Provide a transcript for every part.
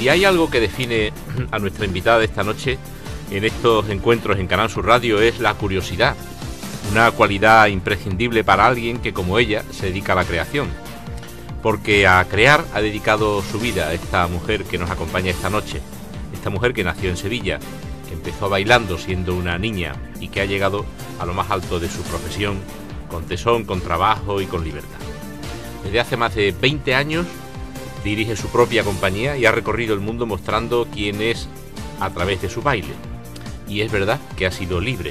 si hay algo que define a nuestra invitada esta noche en estos encuentros en Canal Sur Radio es la curiosidad, una cualidad imprescindible para alguien que como ella se dedica a la creación. Porque a crear ha dedicado su vida esta mujer que nos acompaña esta noche, esta mujer que nació en Sevilla, que empezó bailando siendo una niña y que ha llegado a lo más alto de su profesión, con tesón, con trabajo y con libertad. Desde hace más de 20 años dirige su propia compañía y ha recorrido el mundo mostrando quién es a través de su baile. Y es verdad que ha sido libre.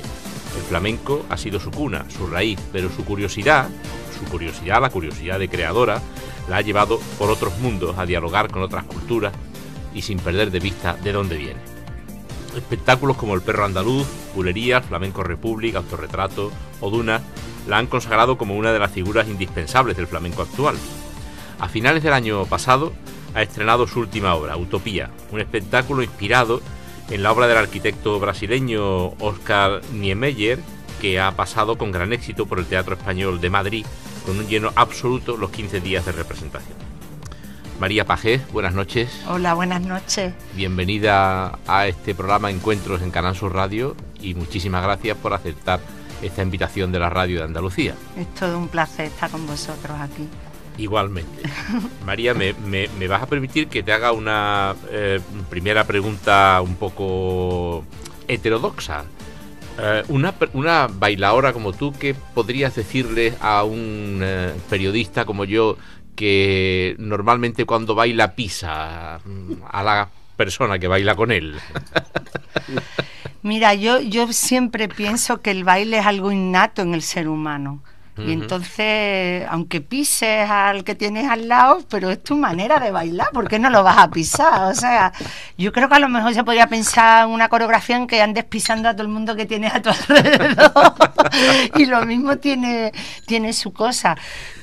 El flamenco ha sido su cuna, su raíz, pero su curiosidad, su curiosidad, la curiosidad de creadora, la ha llevado por otros mundos a dialogar con otras culturas y sin perder de vista de dónde viene. Espectáculos como El perro andaluz, Pulería, Flamenco Republic, Autorretrato o Duna la han consagrado como una de las figuras indispensables del flamenco actual, a finales del año pasado ha estrenado su última obra, Utopía, un espectáculo inspirado en la obra del arquitecto brasileño Oscar Niemeyer, que ha pasado con gran éxito por el Teatro Español de Madrid, con un lleno absoluto los 15 días de representación. María Pajés, buenas noches. Hola, buenas noches. Bienvenida a este programa Encuentros en Canal Sur Radio y muchísimas gracias por aceptar esta invitación de la radio de Andalucía. Es todo un placer estar con vosotros aquí. Igualmente. María, me, me, vas a permitir que te haga una eh, primera pregunta un poco heterodoxa. Eh, una, una, bailadora como tú, ¿qué podrías decirle a un eh, periodista como yo que normalmente cuando baila pisa mm, a la persona que baila con él? Mira, yo, yo siempre pienso que el baile es algo innato en el ser humano. Y entonces, aunque pises al que tienes al lado, pero es tu manera de bailar, ¿por qué no lo vas a pisar? O sea, yo creo que a lo mejor se podría pensar en una coreografía en que andes pisando a todo el mundo que tienes a tu alrededor. y lo mismo tiene, tiene su cosa.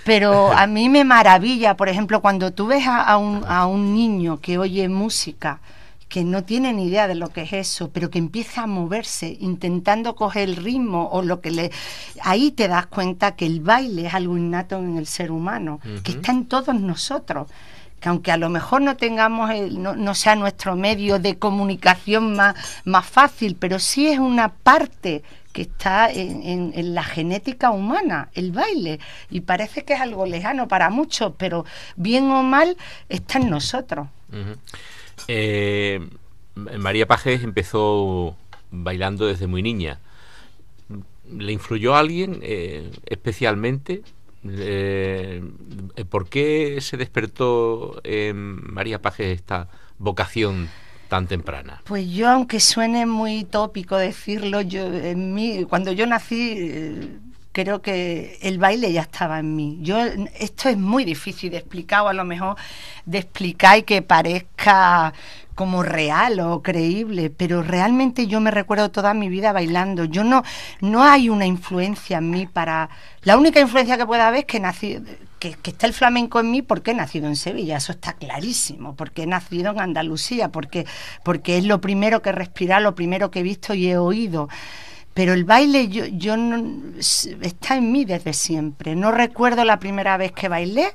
Pero a mí me maravilla, por ejemplo, cuando tú ves a, un, a un niño que oye música, que no tiene ni idea de lo que es eso, pero que empieza a moverse intentando coger el ritmo o lo que le... Ahí te das cuenta que el baile es algo innato en el ser humano, que está en todos nosotros que aunque a lo mejor no tengamos no, sea nuestro medio de comunicación más, más fácil, pero sí es una parte que está en, la genética humana, el baile. Y parece que es algo lejano para muchos, pero bien o mal está en nosotros. Eh, María Pajes empezó bailando desde muy niña. ¿Le influyó a alguien eh, especialmente? Eh, ¿Por qué se despertó en María Pajes esta vocación tan temprana? Pues yo, aunque suene muy tópico decirlo, yo en cuando yo nací creo que el baile ya estaba en mí. Yo esto es muy difícil de explicar o a lo mejor de explicar y que parezca como real o creíble, pero realmente yo me recuerdo toda mi vida bailando. Yo no no hay una influencia en mí para la única influencia que pueda haber es que nací que, está el flamenco en mí porque he nacido en Sevilla, eso está clarísimo, porque he nacido en Andalucía, porque porque es lo primero que he respirado, lo primero que he visto y he oído. Pero el baile yo, yo no, está en mí desde siempre. No recuerdo la primera vez que bailé,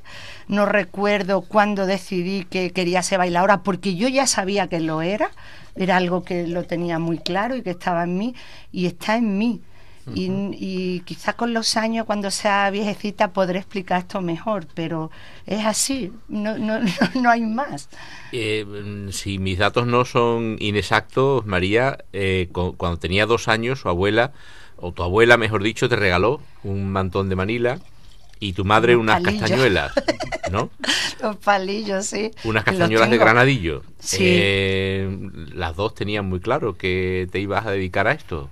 no recuerdo cuándo decidí que quería ser bailadora, porque yo ya sabía que lo era, era algo que lo tenía muy claro y que estaba en mí, y está en mí y, quizás quizá con los años, cuando sea viejecita, podré explicar esto mejor, pero es así, no, no, no, hay más. Eh, si mis datos no son inexactos, María, eh, cuando tenía dos años, su abuela, o tu abuela, mejor dicho, te regaló un mantón de Manila y tu madre unas castañuelas, ¿no? Los palillos, sí. Unas castañuelas de granadillo. Eh, las dos tenían muy claro que te ibas a dedicar a esto.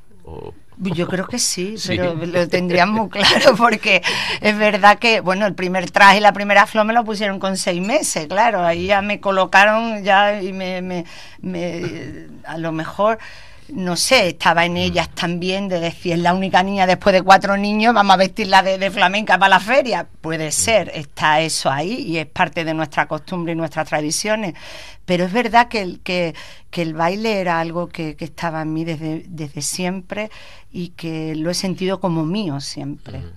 Yo creo que sí, pero lo tendrían muy claro porque es verdad que, bueno, el primer traje y la primera flor me lo pusieron con seis meses, claro, ahí ya me colocaron ya y me a lo mejor no sé, estaba en mm. ellas también de decir, es la única niña después de cuatro niños, vamos a vestirla de, de, flamenca para la feria. Puede mm. ser, está eso ahí y es parte de nuestra costumbre y nuestras tradiciones. Pero es verdad que el, que, el baile era algo que, estaba en mí desde, desde, siempre y que lo he sentido como mío siempre. Mm.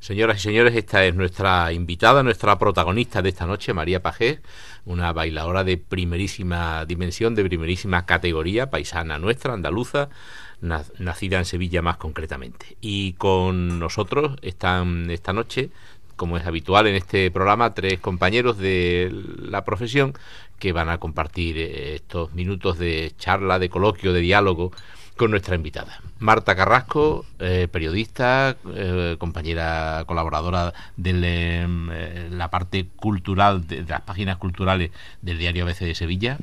Señoras y señores, esta es nuestra invitada, nuestra protagonista de esta noche, María Pajés una bailadora de primerísima dimensión, de primerísima categoría, paisana nuestra, andaluza, nacida en Sevilla más concretamente. Y con nosotros están esta noche, como es habitual en este programa, tres compañeros de la profesión que van a compartir eh, estos minutos de charla, de coloquio, de diálogo con nuestra invitada. Marta Carrasco, eh, periodista, eh, compañera colaboradora de em, eh, la parte cultural, de, las páginas culturales del diario ABC de Sevilla.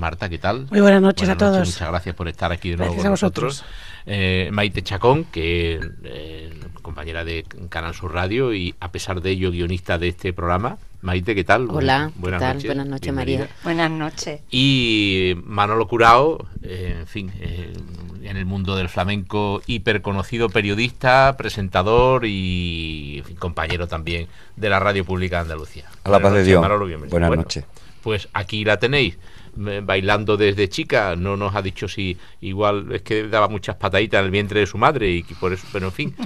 Marta, ¿qué tal? Muy buenas noches a todos. Muchas gracias por estar aquí de nuevo gracias a vosotros. Eh, Maite Chacón, que es eh, compañera de Canal Sur Radio y a pesar de ello guionista de este programa. Maite, ¿qué tal? Hola, buenas, Noches. buenas noches, María. Buenas noches. Y Manolo Curao, eh, en fin, en el mundo del flamenco, hiperconocido periodista, presentador y compañero también de la Radio Pública de Andalucía. A la paz de Dios. Manolo, bienvenido. Buenas noches. Pues aquí la tenéis. Eh, bailando desde chica, no nos ha dicho si igual es que daba muchas pataditas en el vientre de su madre y por eso, pero en fin.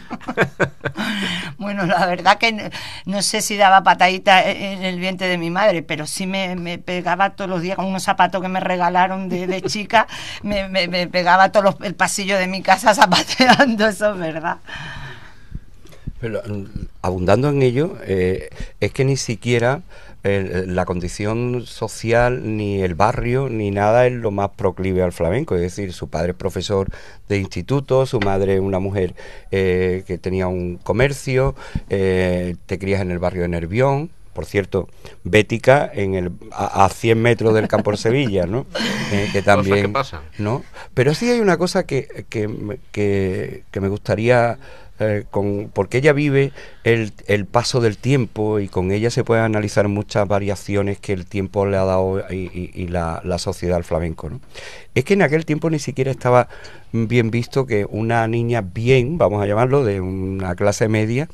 bueno, la verdad que no, sé si daba pataditas e-, en el vientre de mi madre, pero sí me, pegaba todos los días con unos zapatos que me regalaron de, chica, me, me, pegaba todo el pasillo de mi casa zapateando, eso verdad. Pero mm, abundando en ello, eh, es que ni siquiera la condición social, ni el barrio, ni nada es lo más proclive al flamenco. Es decir, su padre es profesor de instituto, su madre una mujer eh, que tenía un comercio, eh, te crías en el barrio de Nervión, por cierto, Bética en el, a, 100 metros del campo de Sevilla, ¿no? Eh, que también, pasa? ¿no? Pero sí hay una cosa que, que, que me gustaría eh, con, porque ella vive el, paso del tiempo y con ella se pueden analizar muchas variaciones que el tiempo le ha dado y, la, sociedad al flamenco. ¿no? Es que en aquel tiempo ni siquiera estaba bien visto que una niña bien, vamos a llamarlo, de una clase media,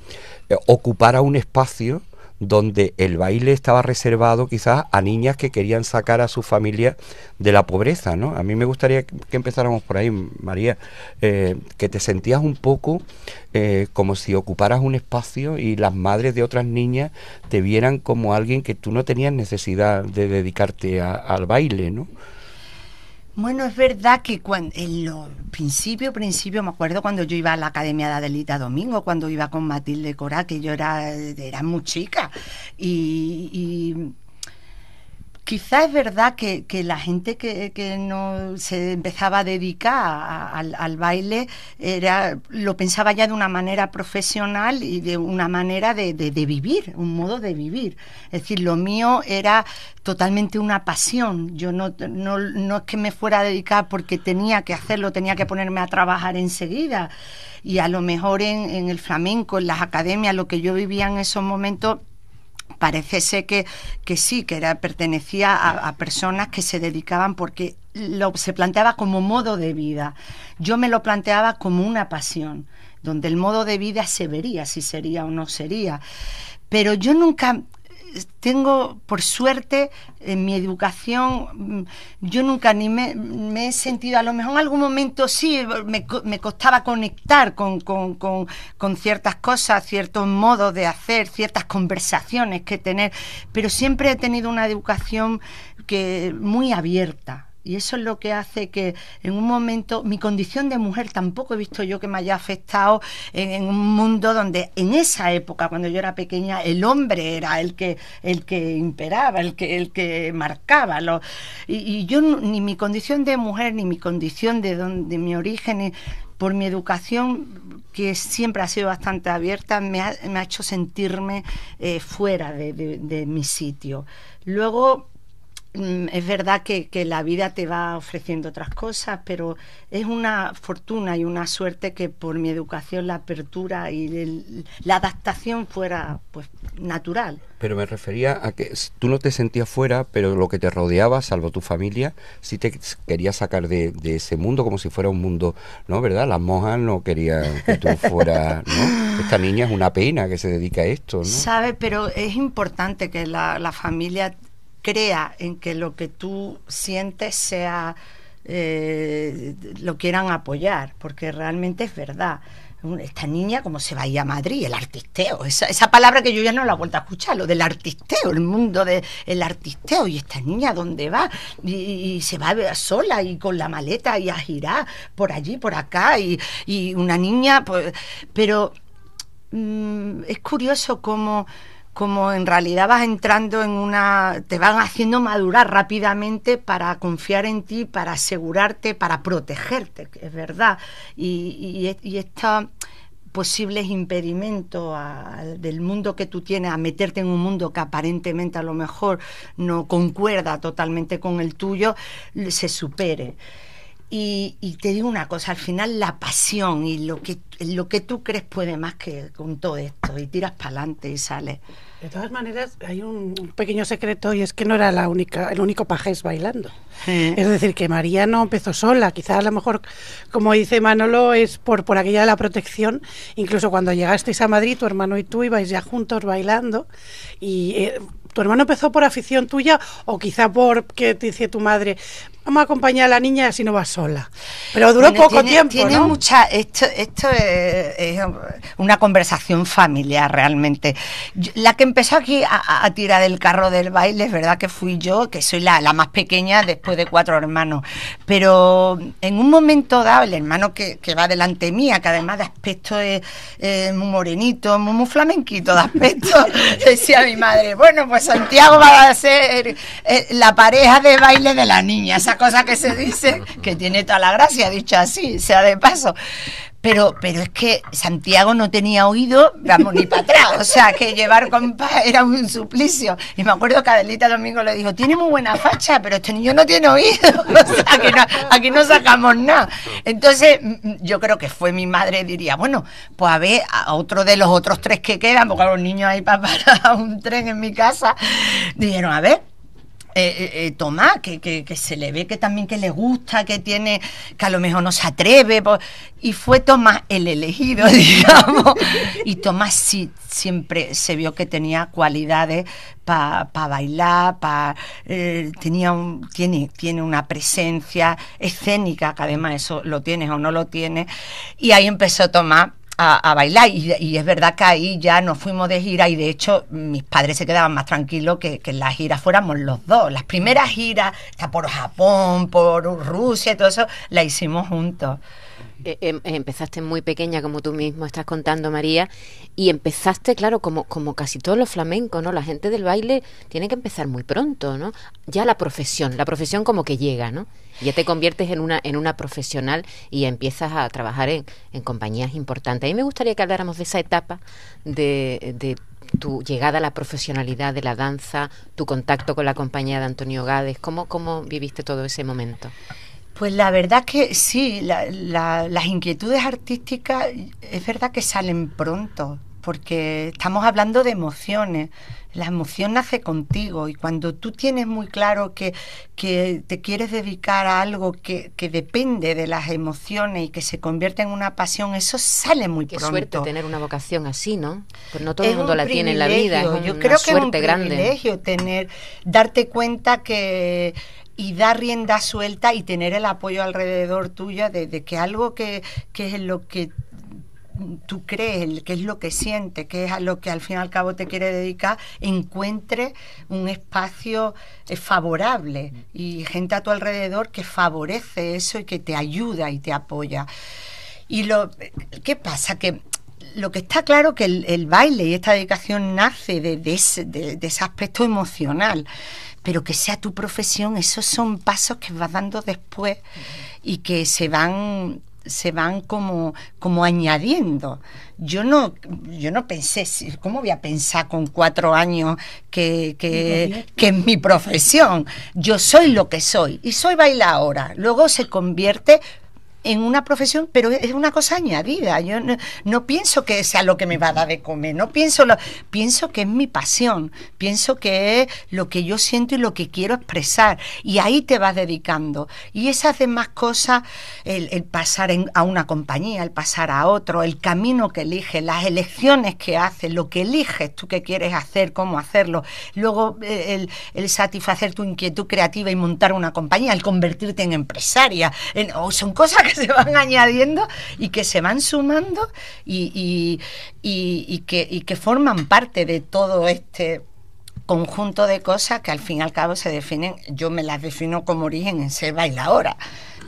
eh, ocupara un espacio donde el baile estaba reservado quizás a niñas que querían sacar a su familia de la pobreza, ¿no? A mí me gustaría que empezáramos por ahí, María, eh, que te sentías un poco eh, como si ocuparas un espacio y las madres de otras niñas te vieran como alguien que tú no tenías necesidad de dedicarte al baile, ¿no? Bueno, es verdad que cuando, en los principios, principio, me acuerdo cuando yo iba a la Academia de Adelita Domingo, cuando iba con Matilde Cora, que yo era, era muy chica. y Quizá es verdad que, la gente que, no se empezaba a dedicar al, baile era, lo pensaba ya de una manera profesional y de una manera de, vivir, un modo de vivir. Es decir, lo mío era totalmente una pasión. Yo no, no, es que me fuera a dedicar porque tenía que hacerlo, tenía que ponerme a trabajar enseguida. Y a lo mejor en, en el flamenco, en las academias, lo que yo vivía en esos momentos parece ser que, que sí, que era, pertenecía a, personas que se dedicaban porque lo, se planteaba como modo de vida. Yo me lo planteaba como una pasión, donde el modo de vida se vería si sería o no sería. Pero yo nunca tengo, por suerte, en mi educación, mm, yo nunca ni me, he sentido, a lo mejor en algún momento sí, me, me costaba conectar con, con, con, ciertas cosas, ciertos modos de hacer, ciertas conversaciones que tener, pero siempre he tenido una educación que muy abierta y eso es lo que hace que en un momento mi condición de mujer tampoco he visto yo que me haya afectado en, un mundo donde en esa época, cuando yo era pequeña, el hombre era el que, el que imperaba, el que, el que marcaba. y, yo ni mi condición de mujer, ni mi condición de, donde, mi origen, por mi educación, que siempre ha sido bastante abierta, me ha, hecho sentirme eh, fuera de, de, mi sitio. Luego, Mm, es verdad que, la vida te va ofreciendo otras cosas, pero es una fortuna y una suerte que por mi educación la apertura y la adaptación fuera pues natural. Pero me refería a que tú no te sentías fuera, pero lo que te rodeaba, salvo tu familia, sí te quería sacar de, ese mundo como si fuera un mundo, ¿no? ¿Verdad? Las monjas no querían que tú fueras, Esta niña es una pena que se dedica a esto, ¿no? Sabe, pero es importante que la familia crea en que lo que tú sientes sea eh, lo quieran apoyar, porque realmente es verdad. Esta niña, como se va a ir a Madrid, el artisteo, esa, palabra que yo ya no la he vuelto a escuchar, lo del artisteo, el mundo del artisteo, y esta niña, ¿dónde va? Y, se va sola y con la maleta y a girar por allí, por acá, y, una niña, pues, pero mm, es curioso cómo como en realidad vas entrando en una, te van haciendo madurar rápidamente para confiar en ti, para asegurarte, para protegerte, es verdad. Y, estos posibles impedimentos del mundo que tú tienes a meterte en un mundo que aparentemente a lo mejor no concuerda totalmente con el tuyo, se supere. Y, te digo una cosa, al final la pasión y lo que, lo que tú crees puede más que con todo esto. Y tiras para adelante y sales. De todas maneras, hay un pequeño secreto y es que no era la única, el único pajés bailando. Es decir, que María no empezó sola. Quizás a lo mejor, como dice Manolo, es por, por aquella de la protección. Incluso cuando llegasteis a Madrid, tu hermano y tú ibais ya juntos bailando. Y eh, tu hermano empezó por afición tuya o quizá porque te dice tu madre, vamos a acompañar a la niña si no va sola. Pero duró poco tiempo. Tiene mucha. Esto, esto es, una conversación familiar realmente. la que empezó aquí a, tirar del carro del baile es verdad que fui yo, que soy la, más pequeña después de cuatro hermanos. Pero en un momento dado, el hermano que, va delante mía, que además de aspecto es, muy morenito, muy, muy flamenquito de aspecto, decía mi madre, bueno, pues Santiago va a ser eh, eh, la pareja de baile de la niña, esa cosa que se dice, que tiene toda la gracia, dicho así, sea de paso pero, pero es que Santiago no tenía oído, vamos, ni para atrás. O sea, que llevar compás era un suplicio. Y me acuerdo que Adelita Domingo le dijo, tiene muy buena facha, pero este niño no tiene oído. O sea, aquí no, aquí no sacamos nada. Entonces, yo creo que fue mi madre, diría, bueno, pues a ver, a otro de los otros tres que quedan, porque los niños ahí para parar un tren en mi casa, dijeron, a ver, eh, eh, eh, Tomás, que, se le ve que también que le gusta, que tiene, que a lo mejor no se atreve. y fue Tomás el elegido, digamos. Y Tomás sí siempre se vio que tenía cualidades para bailar, tenía tiene, tiene una presencia escénica, que además eso lo tienes o no lo tienes. Y ahí empezó Tomás a, bailar. Y, es verdad que ahí ya nos fuimos de gira y de hecho mis padres se quedaban más tranquilos que, en las giras fuéramos los dos. Las primeras giras, por Japón, por Rusia y todo eso, la hicimos juntos. Eh, em, eh, empezaste muy pequeña, como tú mismo estás contando, María, y empezaste, claro, como, como casi todos los flamencos, ¿no? La gente del baile tiene que empezar muy pronto, ¿no? Ya la profesión, la profesión como que llega, ¿no? Ya te conviertes en una, en una profesional y empiezas a trabajar en, en compañías importantes. A mí me gustaría que habláramos de esa etapa de, de tu llegada a la profesionalidad de la danza, tu contacto con la compañía de Antonio Gades, ¿cómo, cómo viviste todo ese momento? Pues la verdad que sí, las inquietudes artísticas es verdad que salen pronto, porque estamos hablando de emociones. La emoción nace contigo y cuando tú tienes muy claro que, que te quieres dedicar a algo que, que, depende de las emociones y que se convierte en una pasión, eso sale muy Qué suerte tener una vocación así, ¿no? Pues no todo el mundo la tiene en la vida. Es Yo creo que es un privilegio tener, darte cuenta que y dar rienda suelta y tener el apoyo alrededor tuyo... de, que algo que, que es lo que tú crees, ...que es lo que sientes, ...que es a lo que al fin y al cabo te quiere dedicar, encuentre un espacio eh, favorable y gente a tu alrededor que favorece eso y que te ayuda y te apoya. Y lo ¿qué pasa? Que lo que está claro que el, baile y esta dedicación nace de, ese, de ese aspecto emocional pero que sea tu profesión, esos son pasos que vas dando después y que se van se van como, como añadiendo. Yo no, yo no pensé, ¿cómo voy a pensar con cuatro años que, que, que, es mi profesión? Yo soy lo que soy y soy bailadora. Luego se convierte en una profesión, pero es una cosa añadida. Yo no, pienso que sea lo que me va a dar de comer, no pienso lo, pienso que es mi pasión, pienso que es lo que yo siento y lo que quiero expresar. Y ahí te vas dedicando. Y esas demás cosas, el, pasar a una compañía, el pasar a otro, el camino que eliges, las elecciones que haces, lo que eliges tú que quieres hacer, cómo hacerlo, luego eh, el, satisfacer tu inquietud creativa y montar una compañía, el convertirte en empresaria, en, son cosas que se van añadiendo y que se van sumando y, y, y que, forman parte de todo este conjunto de cosas que al fin y al cabo se definen, yo me las defino como origen en selva y la hora,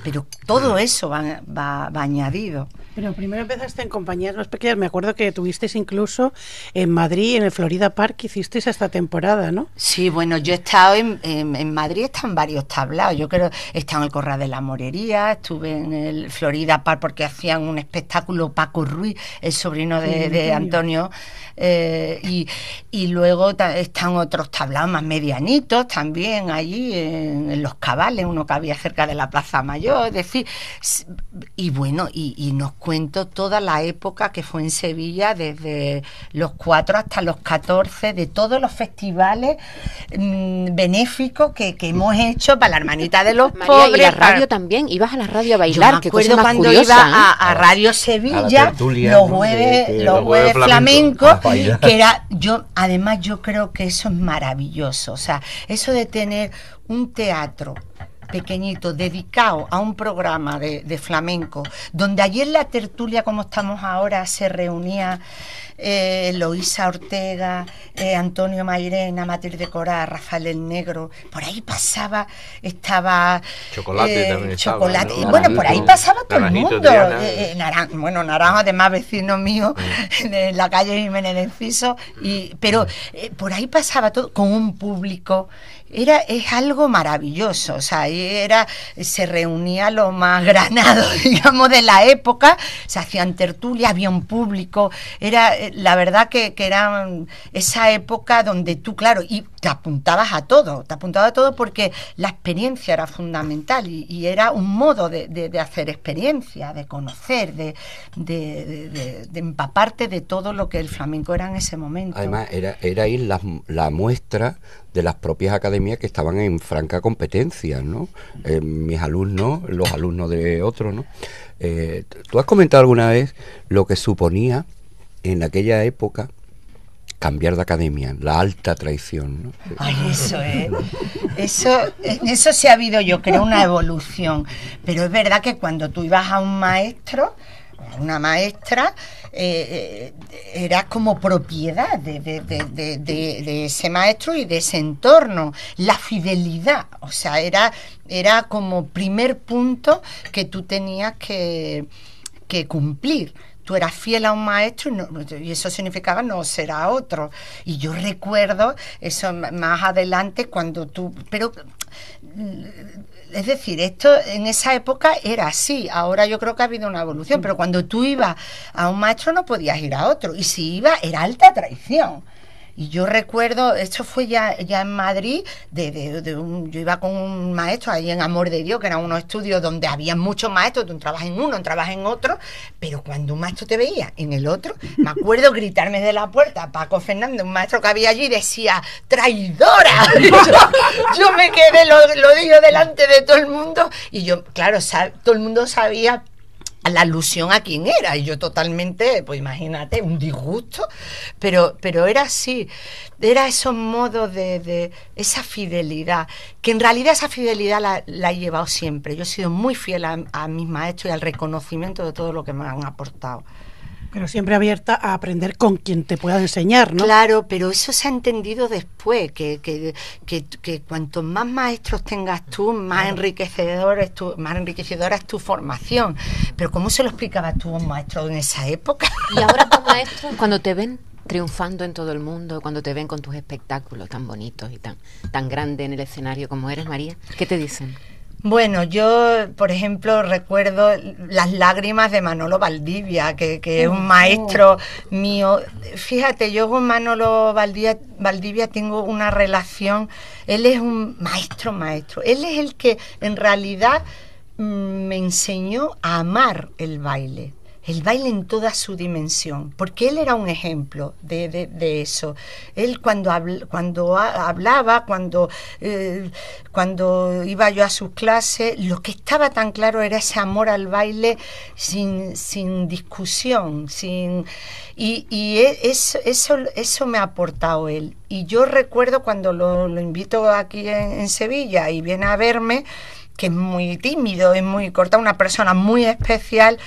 pero todo mm. eso va, va añadido. Pero primero empezaste en compañías más pequeñas. Me acuerdo que tuvisteis incluso en Madrid, en el Florida Park, hicisteis esta temporada, ¿no? Sí, bueno, yo he estado en, Madrid, están varios tablados. Yo creo, he estado en el Corral de la Morería, estuve en el Florida Park porque hacían un espectáculo Paco Ruiz, el sobrino de, Antonio. Eh, y, luego están otros tablados más medianitos también allí, en, los cabales, uno que había cerca de la Plaza Mayor. Es decir, y bueno, y, nos nos cuento toda la época que fue en Sevilla, desde los 4 hasta los 14, de todos los festivales mm, benéficos que, hemos hecho para la hermanita de los pobres. Y la radio también, ibas a la radio a bailar. Yo me acuerdo cuando iba a, Radio Sevilla, los jueves, flamencos, flamenco, ah, que era, yo, además yo creo que eso es maravilloso, o sea, eso de tener un teatro pequeñito dedicado a un programa de, flamenco, donde ayer en la tertulia, como estamos ahora, se reunía eh, Loisa Ortega, eh, Antonio Mairena, Matilde Corá, Rafael el Negro, por ahí pasaba, estaba... Chocolate eh, también Chocolate, bueno, por ahí pasaba todo el mundo. Eh, bueno, Naranjo, además vecino mío, en la calle Jiménez el Enciso, y, pero por ahí pasaba todo, con un público era es algo maravilloso, o sea, era se reunía lo más granado, digamos, de la época, se hacían tertulias, había un público, era la verdad que, que era esa época donde tú, claro, y te apuntabas a todo, te apuntabas a todo porque la experiencia era fundamental y, era un modo de, hacer experiencia, de conocer, de, de, empaparte de todo lo que el flamenco era en ese momento. Además, era, era ir la, la muestra de las propias academias que estaban en franca competencia, ¿no? Eh, mis alumnos, los alumnos de otros, ¿no? Eh, tú has comentado alguna vez lo que suponía en aquella época cambiar de academia, la alta traición. ¿no? Ay, eso es. ¿eh? Eso, eso se ha habido, yo creo, una evolución. Pero es verdad que cuando tú ibas a un maestro, una maestra, eh, eh, era como propiedad de, ese maestro y de ese entorno. La fidelidad, o sea, era, era como primer punto que tú tenías que, cumplir tú eras fiel a un maestro y, eso significaba no a otro. Y yo recuerdo eso más adelante cuando tú, pero es decir, esto en esa época era así. Ahora yo creo que ha habido una evolución, pero cuando tú ibas a un maestro no podías ir a otro. Y si iba era alta traición. Y yo recuerdo, esto fue ya, ya en Madrid, de, yo iba con un maestro ahí en Amor de Dios, que eran unos estudios donde había muchos maestros, tú trabajas en uno, trabajas en otro, pero cuando un maestro te veía en el otro, me acuerdo gritarme de la puerta, Paco Fernández, un maestro que había allí, decía, traidora. yo, me quedé, lo, lo digo delante de todo el mundo, y yo, claro, todo el mundo sabía la alusión a quién era. Y yo totalmente, pues imagínate, un disgusto. Pero, pero era así. Era esos modos de, de esa fidelidad. Que en realidad esa fidelidad la, he llevado siempre. Yo he sido muy fiel a, a mis maestros y al reconocimiento de todo lo que me han aportado. Pero siempre abierta a aprender con quien te pueda enseñar, ¿no? Claro, pero eso se ha entendido después, que, que, que, cuanto más maestros tengas tú, más, tu, más enriquecedora es tu formación. Pero ¿cómo se lo explicaba tú a un maestro en esa época? Y ahora tus maestros, cuando te ven triunfando en todo el mundo, cuando te ven con tus espectáculos tan bonitos y tan, tan grandes en el escenario como eres, María, ¿qué te dicen? Bueno, yo, por ejemplo, recuerdo las lágrimas de Manolo Valdivia, que, es un maestro mío. Fíjate, yo con Manolo Valdivia tengo una relación, él es un maestro, maestro. Él es el que en realidad mm, me enseñó a amar el baile el baile en toda su dimensión, porque él era un ejemplo de, eso. Él cuando, cuando hablaba, cuando, eh, cuando iba yo a sus clases, lo que estaba tan claro era ese amor al baile sin, sin discusión, sin, y, e, eso, eso, me ha aportado él. Y yo recuerdo cuando lo, invito aquí en, en Sevilla y viene a verme, que es muy tímido, es muy corta, una persona muy especial,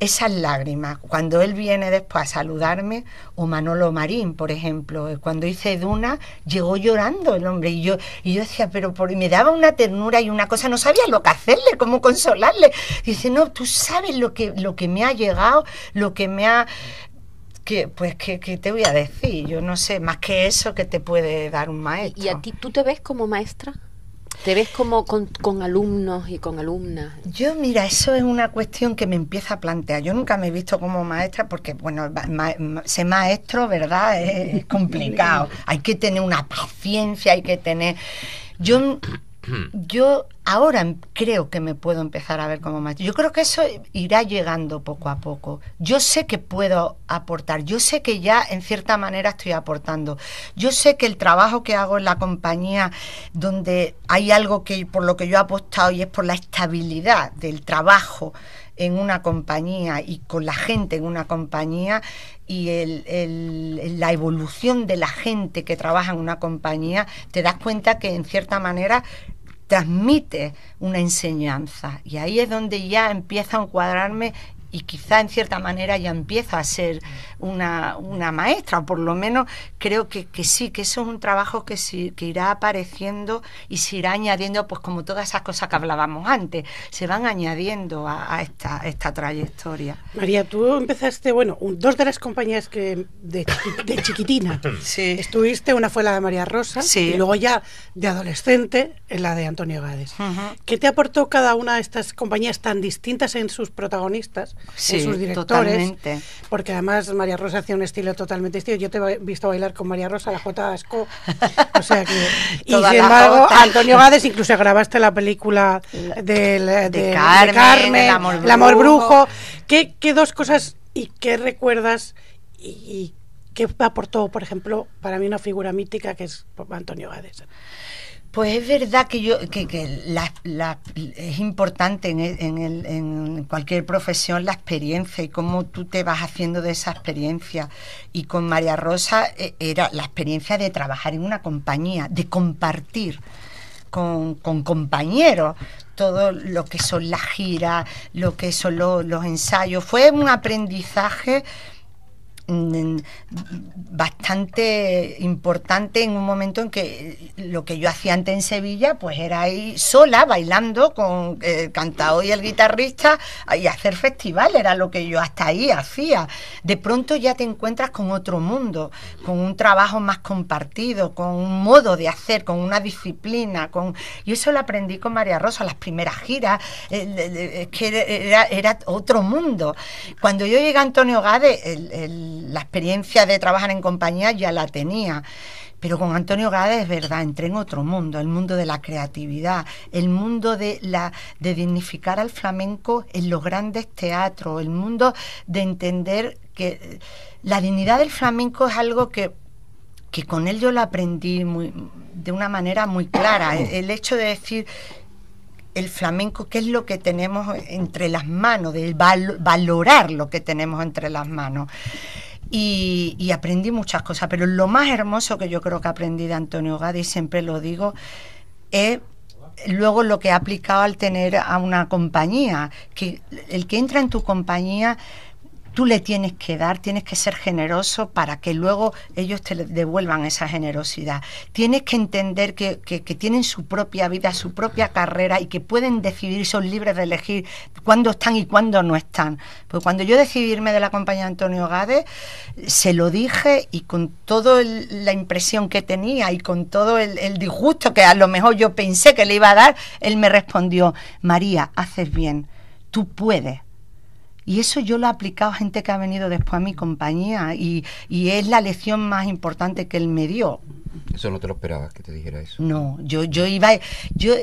esas lágrimas, cuando él viene después a saludarme, o Manolo Marín, por ejemplo, eh, cuando hice Duna, llegó llorando el hombre, y yo, y yo decía, pero por... me daba una ternura y una cosa, no sabía lo que hacerle, cómo consolarle. dice, no, tú sabes lo que, lo que me ha llegado, lo que me ha... Que, pues, ¿qué, que te voy a decir? Yo no sé, más que eso que te puede dar un maestro. ¿Y a ti tú te ves como maestra? ¿Te ves como con, alumnos y con alumnas? Yo, mira, eso es una cuestión que me empieza a plantear. Yo nunca me he visto como maestra porque, bueno, ser maestro, ¿verdad? Es, es complicado. hay que tener una paciencia, hay que tener... Yo yo ahora em, creo que me puedo empezar a ver como más Yo creo que eso irá llegando poco a poco. Yo sé que puedo aportar, yo sé que ya en cierta manera estoy aportando. Yo sé que el trabajo que hago en la compañía, donde hay algo que por lo que yo he apostado y es por la estabilidad del trabajo en una compañía y con la gente en una compañía y el, la evolución de la gente que trabaja en una compañía, te das cuenta que en cierta manera transmite una enseñanza. Y ahí es donde ya empieza a encuadrarme y quizá en cierta manera ya empieza a ser una, una maestra, por lo menos creo que, sí, que eso es un trabajo que, sí, que irá apareciendo y se irá añadiendo, pues como todas esas cosas que hablábamos antes, se van añadiendo a, esta, esta trayectoria. María, tú empezaste, bueno, dos de las compañías que de, chiquitina sí. estuviste, una fue la de María Rosa y luego ya de adolescente en la de Antonio Gades. ¿Qué te aportó cada una de estas compañías tan distintas en sus protagonistas, en sus directores? Porque además María María Rosa hacía un estilo totalmente distinto. Yo te he visto bailar con María Rosa, la J. Asco. y sin embargo, Antonio Gades, incluso grabaste la película de, de, Carmen, el, amor brujo. ¿Qué, dos cosas y qué recuerdas y, y qué aportó, por ejemplo, para mí una figura mítica que es Antonio Gades? Pues es verdad que yo que, que es importante en, e, en, cualquier profesión la experiencia y cómo tú te vas haciendo de esa experiencia. Y con María Rosa e, era la experiencia de trabajar en una compañía, de compartir con, con compañeros todo lo que son las giras, lo que son los ensayos. Fue un aprendizaje Mm, bastante importante en un momento en que lo que yo hacía antes en Sevilla, pues era ir sola bailando con el eh, cantador y el guitarrista y hacer festival, era lo que yo hasta ahí hacía. De pronto ya te encuentras con otro mundo, con un trabajo más compartido, con un modo de hacer, con una disciplina, con y eso lo aprendí con María Rosa, las primeras giras, que era, otro mundo. Cuando yo llegué a Antonio Gade, el la experiencia de trabajar en compañía ya la tenía. Pero con Antonio Gade es verdad, entré en otro mundo, el mundo de la creatividad, el mundo de, la, de dignificar al flamenco en los grandes teatros, el mundo de entender que eh, la dignidad del flamenco es algo que, con él yo lo aprendí muy, de una manera muy clara. el, hecho de decir, el flamenco, qué es lo que tenemos entre las manos, de valorar lo que tenemos entre las manos y, aprendí muchas cosas. Pero lo más hermoso que yo creo que aprendí de Antonio Gadi, siempre lo digo, es luego lo que he aplicado al tener a una compañía, que el que entra en tu compañía tú le tienes que dar, tienes que ser generoso para que luego ellos te devuelvan esa generosidad. Tienes que entender que, tienen su propia vida, su propia carrera y que pueden decidir, son libres de elegir cuándo están y cuándo no están. Pues cuando yo decidí irme de la compañía Antonio Gade, se lo dije y con toda la impresión que tenía y con todo el disgusto que a lo mejor yo pensé que le iba a dar, él me respondió, María, haces bien, tú puedes y eso yo lo he aplicado a gente que ha venido después a mi compañía y, y es la lección más importante que él me dio. Eso no te lo esperabas que te dijera eso. No, yo yo iba yo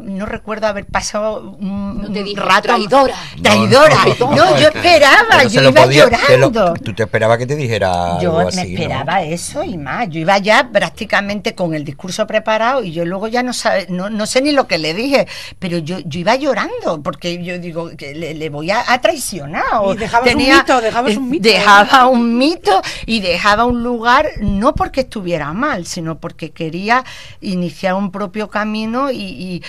no recuerdo haber pasado un, rato traidora. Traidora. No, yo esperaba, yo iba llorando. tú te esperabas que te dijera Yo algo me esperaba eso y más, yo iba ya prácticamente con el discurso preparado y yo luego ya no sabe, no, sé ni lo que le dije, pero yo iba llorando porque yo digo que le, voy a, traicionar y dejabas un mito, un mito. Eh, dejaba un mito y dejaba un lugar no porque estuviera mal, sino porque quería iniciar un propio camino y,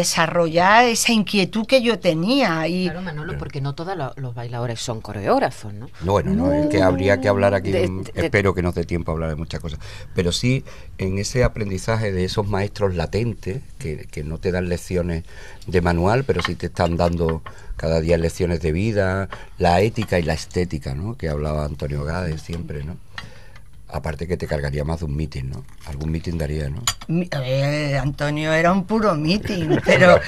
desarrollar esa inquietud que yo tenía. Y... Claro, Manolo, porque no todos los bailadores son coreógrafos, ¿no? Bueno, no, es que habría que hablar aquí, mm, espero que nos dé tiempo a hablar de muchas cosas, pero sí en ese aprendizaje de esos maestros latentes, que, que no te dan lecciones de manual, pero sí te están dando cada día lecciones de vida, la ética y la estética, ¿no? Que hablaba Antonio Gades siempre, ¿no? Aparte que te cargaría más de un mitin, ¿no? Algún mitin daría, ¿no? Antonio era un puro mitin, pero,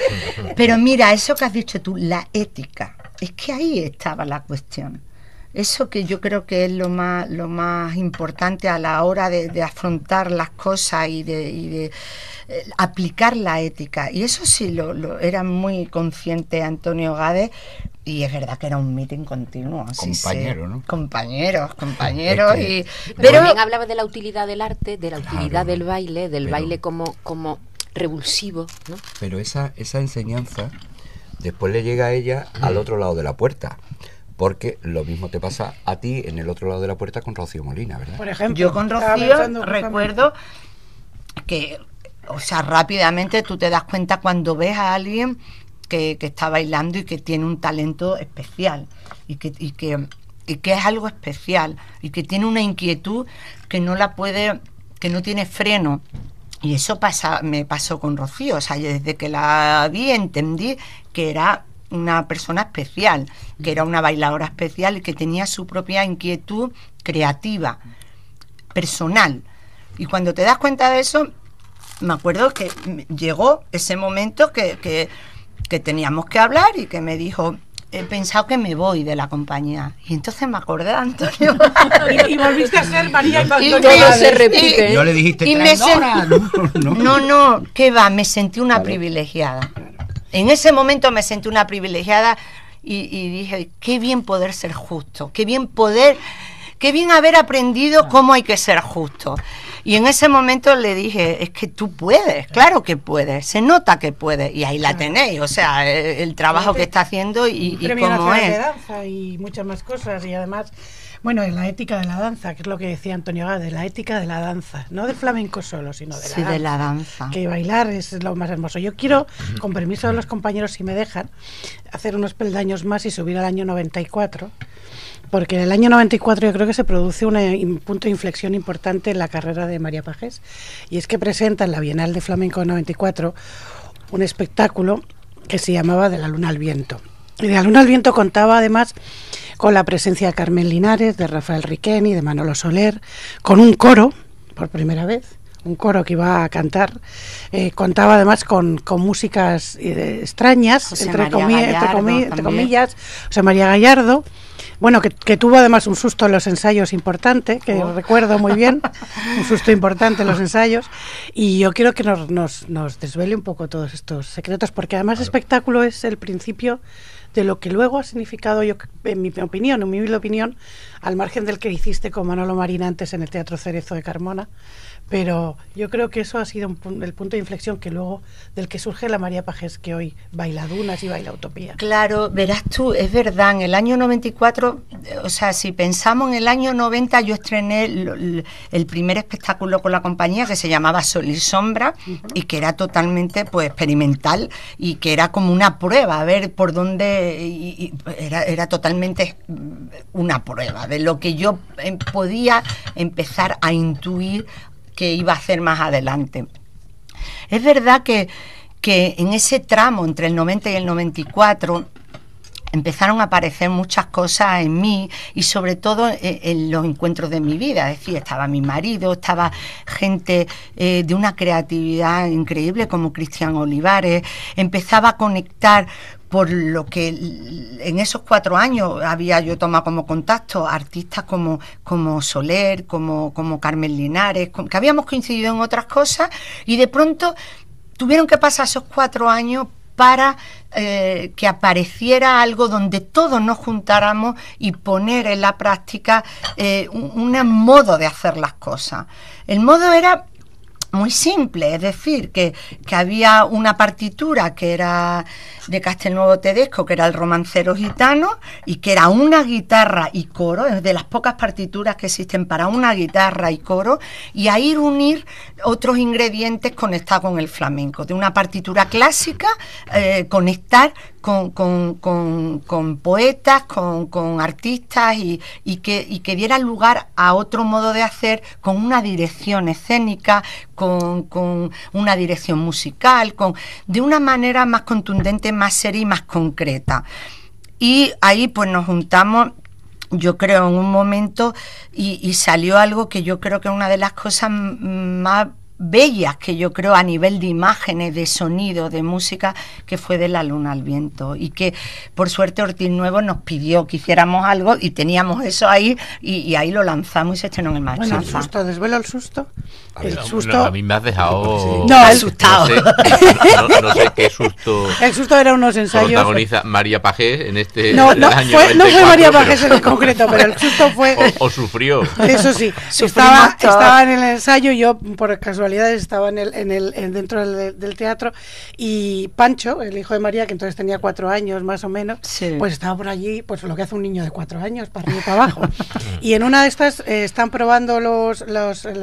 pero mira, eso que has dicho tú, la ética, es que ahí estaba la cuestión. Eso que yo creo que es lo más, lo más importante a la hora de, afrontar las cosas y de, eh, aplicar la ética. Y eso sí lo, lo era muy consciente Antonio Gade y es verdad que era un meeting continuo. ...compañeros, ¿no? Compañeros, compañeros. y, pero, también hablaba de la utilidad del arte, de la utilidad del baile, del baile como, como revulsivo. ¿no? Pero esa, esa enseñanza después le llega a ella al otro lado de la puerta. Porque lo mismo te pasa a ti en el otro lado de la puerta con Rocío Molina, ¿verdad? Por ejemplo, yo con Rocío recuerdo que, o sea, rápidamente tú te das cuenta cuando ves a alguien que, está bailando y que tiene un talento especial y que, que, que es algo especial y que tiene una inquietud que no la puede, que no tiene freno. Y eso pasa, me pasó con Rocío, o sea, desde que la vi entendí que era una persona especial, que era una bailadora especial y que tenía su propia inquietud creativa, personal. Y cuando te das cuenta de eso, me acuerdo que llegó ese momento que que teníamos que hablar y que me dijo, he pensado que me voy de la compañía. Y entonces me acordé de Antonio. y, volviste a ser María y Antonio. se repite. yo le dijiste que no, no, no, qué va, me sentí una privilegiada. En ese momento me sentí una privilegiada y, y, dije, qué bien poder ser justo, qué bien poder, qué bien haber aprendido ah. cómo hay que ser justo. Y en ese momento le dije, es que tú puedes, claro que puedes, se nota que puedes. Y ahí la tenéis, o sea, e, e, el, trabajo que está haciendo y, y cómo es. y muchas más cosas. Y además, bueno, en la ética de la danza, que es lo que decía Antonio Gade la ética de la danza. No del flamenco solo, sino de la, sí, de la danza. Que bailar es lo más hermoso. Yo quiero, con permiso de los compañeros, si me dejan, hacer unos peldaños más y subir al año 94 porque en el año 94 yo creo que se produce un, punto de inflexión importante en la carrera de María Pajés, y es que presenta en la Bienal de Flamenco 94 un espectáculo que se llamaba De la Luna al Viento. Y de la Luna al Viento contaba además con la presencia de Carmen Linares, de Rafael Riqueni, de Manolo Soler, con un coro, por primera vez, un coro que iba a cantar. Eh, contaba además con, con músicas eh, extrañas, entre, comillas, entre, comillas, María Gallardo. Bueno, que, tuvo además un susto en los ensayos importante, que oh. recuerdo muy bien, un susto importante en los ensayos. Y yo quiero que nos, desvele un poco todos estos secretos, porque además espectáculo es el principio de lo que luego ha significado, yo, en mi opinión, en mi opinión, al margen del que hiciste con Manolo Marín antes en el Teatro Cerezo de Carmona, pero yo creo que eso ha sido el punto de inflexión que luego del que surge la María Pajés que hoy baila dunas y baila utopía. Claro, verás tú, es verdad, en el año 94, o sea, si pensamos en el año 90 yo estrené el, primer espectáculo con la compañía que se llamaba Sol y Sombra y que era totalmente pues experimental y que era como una prueba, a ver por dónde era, era totalmente mm, una prueba de lo que yo eh, podía empezar a intuir que iba a hacer más adelante. Es verdad que, que en ese tramo entre el 90 y el 94 empezaron a aparecer muchas cosas en mí y sobre todo eh, en, los encuentros de mi vida. Es decir, estaba mi marido, estaba gente eh, de una creatividad increíble como Cristian Olivares. Empezaba a conectar por lo que en esos cuatro años había yo tomado como contacto artistas como, como Soler, como, como Carmen Linares, que habíamos coincidido en otras cosas y de pronto tuvieron que pasar esos cuatro años para eh, que apareciera algo donde todos nos juntáramos y poner en la práctica eh, un, un, modo de hacer las cosas. El modo era muy simple, es decir, que, había una partitura que era de Castelnuovo Tedesco, que era el romancero gitano, y que era una guitarra y coro, de las pocas partituras que existen para una guitarra y coro, y ahí unir otros ingredientes conectados con el flamenco, de una partitura clásica, eh, conectar con, poetas, con, artistas y, que, que diera lugar a otro modo de hacer con una dirección escénica, con, una dirección musical, con, de una manera más contundente, más seria y más concreta. Y ahí pues nos juntamos, yo creo, en un momento y, y salió algo que yo creo que es una de las cosas más bellas que yo creo a nivel de imágenes, de sonido, de música, que fue de la luna al viento. Y que por suerte Ortiz Nuevo nos pidió que hiciéramos algo y teníamos eso ahí y, ahí lo lanzamos y se estrenó en el Bueno, el susto, desvelo el susto. A el susto... a mí me has dejado... No, asustado. No sé, qué susto... El susto era unos ensayos... Protagoniza María Pajé en este no, no, año fue, no fue María Pajé en concreto, pero el susto fue... O, sufrió. Eso sí. estaba, estaba en el ensayo y yo por casualidad estaban estaba en el, en en dentro del, del, teatro y Pancho, el hijo de María, que entonces tenía cuatro años más o menos, pues estaba por allí, pues lo que hace un niño de cuatro años, para abajo. y en una de estas eh, están probando los, los, eh,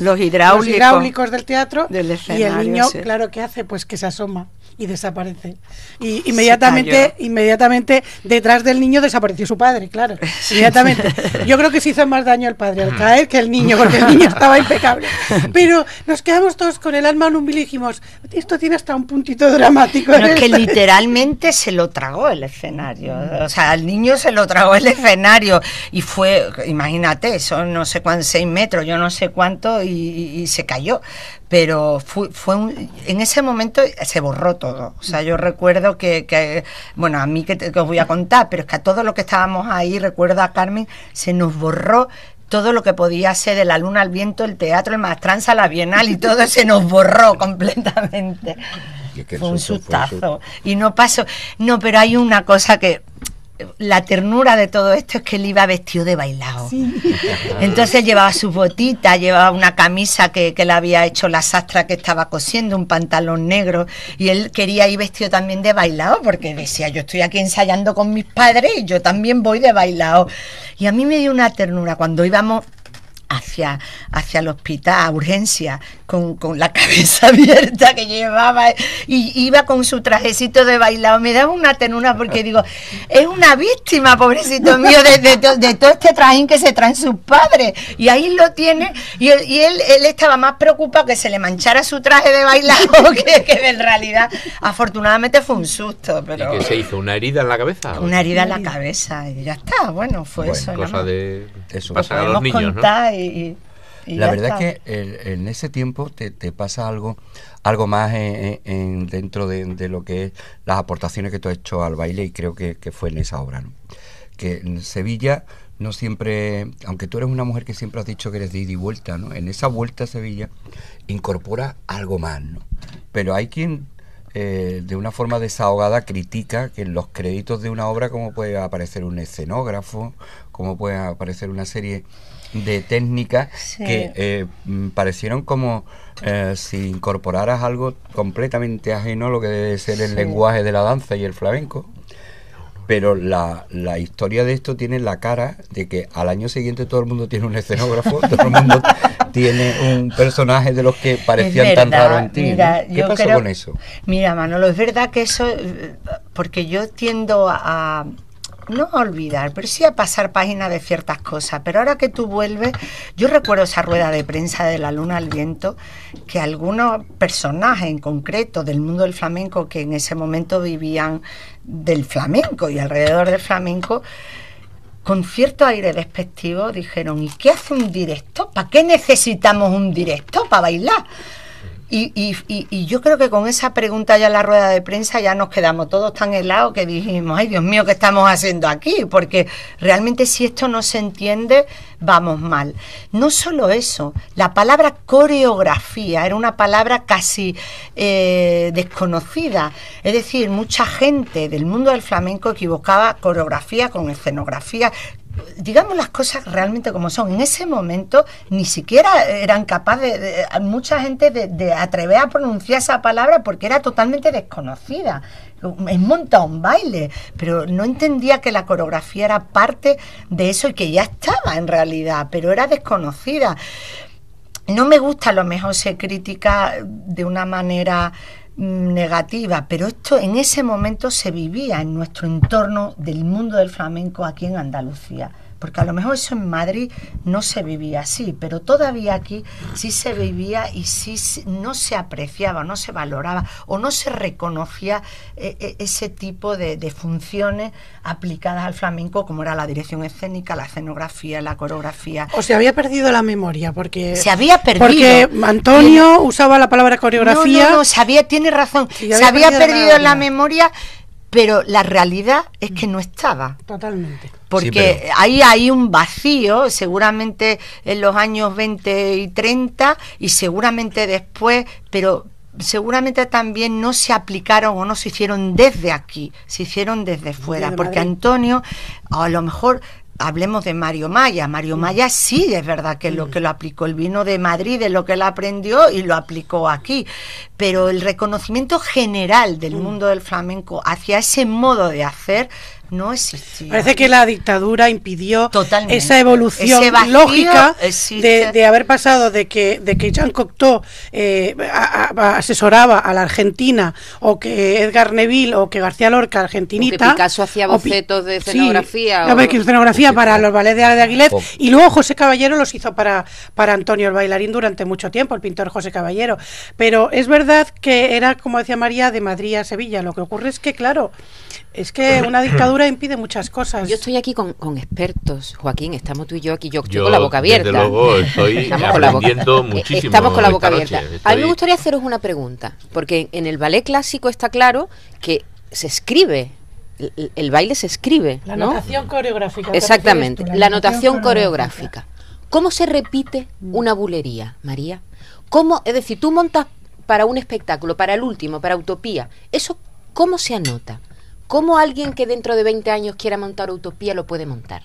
los, hidráulicos, del teatro del y el niño, claro, ¿qué hace? Pues que se asoma y desaparece. Y inmediatamente, inmediatamente detrás del niño desapareció su padre, claro. Inmediatamente. Yo creo que se hizo más daño el padre al caer que el niño, porque el niño estaba impecable. Pero nos quedamos todos con el alma en un y dijimos, esto tiene hasta un puntito dramático. Pero es que literalmente se lo tragó el escenario, o sea, al niño se lo tragó el escenario y fue, imagínate, son no sé cuántos, seis metros, yo no sé cuánto, y, se cayó. Pero fue, en ese momento se borró todo. O sea, yo recuerdo que, bueno, a mí que, te, que os voy a contar, pero es que a todos los que estábamos ahí, recuerdo a Carmen, se nos borró todo lo que podía ser de la luna al viento, el teatro, el mastranza, la bienal y todo se nos borró completamente. fue un sustazo. Y no pasó. No, pero hay una cosa que la ternura de todo esto es que él iba vestido de bailado. Entonces llevaba sus botitas, llevaba una camisa que, que, le había hecho la sastra que estaba cosiendo, un pantalón negro, y él quería ir vestido también de bailado, porque decía, yo estoy aquí ensayando con mis padres y yo también voy de bailado. Y a mí me dio una ternura cuando íbamos hacia, hacia el hospital, a urgencia, con, la cabeza abierta que llevaba y iba con su trajecito de bailado. Me daba una tenuna porque digo, es una víctima, pobrecito mío, de, de, todo este trajín que se traen sus padres. Y ahí lo tiene. Y, él, estaba más preocupado que se le manchara su traje de bailado que, que en realidad, afortunadamente, fue un susto. Pero... ¿Y qué se hizo? ¿Una herida en la cabeza? Una herida en la cabeza. Y ya está, bueno, fue eso. Cosa de... Eso. los niños, la verdad es que en ese tiempo te, pasa algo algo más dentro de, lo que es las aportaciones que tú has hecho al baile y creo que, fue en esa obra ¿no? que en Sevilla no siempre aunque tú eres una mujer que siempre has dicho que eres de ida y vuelta ¿no? en esa vuelta a Sevilla incorpora algo más ¿no? pero hay quien eh, de una forma desahogada critica que en los créditos de una obra como puede aparecer un escenógrafo, como puede aparecer una serie de técnicas que eh, mm, parecieron como eh, si incorporaras algo completamente ajeno a lo que debe ser el lenguaje de la danza y el flamenco. Pero la, la, historia de esto tiene la cara de que al año siguiente todo el mundo tiene un escenógrafo, todo el mundo tiene un personaje de los que parecían tan raro ¿Qué pasó con eso? Mira, Manolo, es verdad que eso, porque yo tiendo a, no a olvidar, pero sí a pasar páginas de ciertas cosas. Pero ahora que tú vuelves, yo recuerdo esa rueda de prensa de La Luna al Viento, que algunos personajes en concreto del mundo del flamenco que en ese momento vivían del flamenco y alrededor del flamenco, con cierto aire despectivo dijeron, ¿y qué hace un directo? ¿Para qué necesitamos un directo? ¿Para bailar? Y, y, y, yo creo que con esa pregunta ya en la rueda de prensa ya nos quedamos todos tan helados que dijimos, ay Dios mío, ¿qué estamos haciendo aquí? Porque realmente si esto no se entiende, vamos mal. No solo eso, la palabra coreografía era una palabra casi eh, desconocida. Es decir, mucha gente del mundo del flamenco equivocaba coreografía con escenografía, digamos las cosas realmente como son. En ese momento ni siquiera eran capaces, de, mucha gente, de, atrever a pronunciar esa palabra porque era totalmente desconocida. Es monta un baile, pero no entendía que la coreografía era parte de eso y que ya estaba en realidad, pero era desconocida. No me gusta, a lo mejor se critica de una manera Mm, negativa, pero esto en ese momento se vivía en nuestro entorno del mundo del flamenco aquí en Andalucía porque a lo mejor eso en Madrid no se vivía así, pero todavía aquí sí se vivía y sí no se apreciaba, no se valoraba o no se reconocía eh, eh, ese tipo de, funciones aplicadas al flamenco, como era la dirección escénica, la escenografía, la coreografía. O se había perdido la memoria, porque. Se había perdido. Porque Antonio usaba la palabra coreografía. No, no, no tiene razón, se había, perdido la memoria pero la realidad es que mm. no estaba. Totalmente. Porque ahí hay un vacío, seguramente en los años 20 y 30 y seguramente después, pero seguramente también no se aplicaron o no se hicieron desde aquí, se hicieron desde fuera, porque Antonio a lo mejor hablemos de Mario Maya. Mario Maya sí es verdad que lo que lo aplicó, el vino de Madrid, es lo que él aprendió y lo aplicó aquí. Pero el reconocimiento general del mm. mundo del flamenco hacia ese modo de hacer Parece que la dictadura impidió esa evolución lógica de, haber pasado de que, de que Jean Cocteau eh, asesoraba a la Argentina o que Edgar Neville o que García Lorca, argentinita. O que Picasso hacía bocetos de escenografía. escenografía para los ballets de, de Y luego José Caballero los hizo para, para Antonio el bailarín durante mucho tiempo, el pintor José Caballero. Pero es verdad que era, como decía María, de Madrid a Sevilla. Lo que ocurre es que, claro, es que una dictadura impide muchas cosas. Yo estoy aquí con, expertos, Joaquín, estamos tú y yo aquí, yo estoy con la boca abierta. estamos con la boca, eh, muchísimo. Estamos con la boca abierta. A mí me gustaría haceros una pregunta, porque en el ballet clásico está claro que se escribe el, baile se escribe. La notación coreográfica. Exactamente, la, notación coreográfica. ¿Cómo se repite mm. una bulería, María? ¿Cómo, es decir, tú montas para un espectáculo, para el último, para Utopía, ¿eso cómo se anota? ¿Cómo alguien que dentro de 20 años quiera montar Utopía lo puede montar?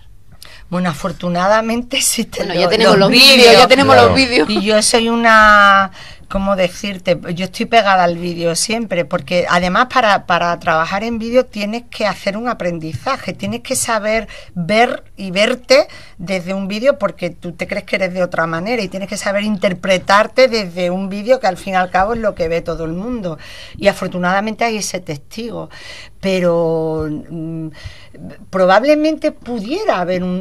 Bueno, afortunadamente sí tenemos los, vídeos, ya tenemos los vídeos. Y yo soy una ¿cómo decirte? Yo estoy pegada al vídeo siempre, porque además para, trabajar en vídeo tienes que hacer un aprendizaje, tienes que saber ver y verte desde un vídeo porque tú te crees que eres de otra manera y tienes que saber interpretarte desde un vídeo que al fin y al cabo es lo que ve todo el mundo. Y afortunadamente hay ese testigo, pero mm, probablemente pudiera haber un,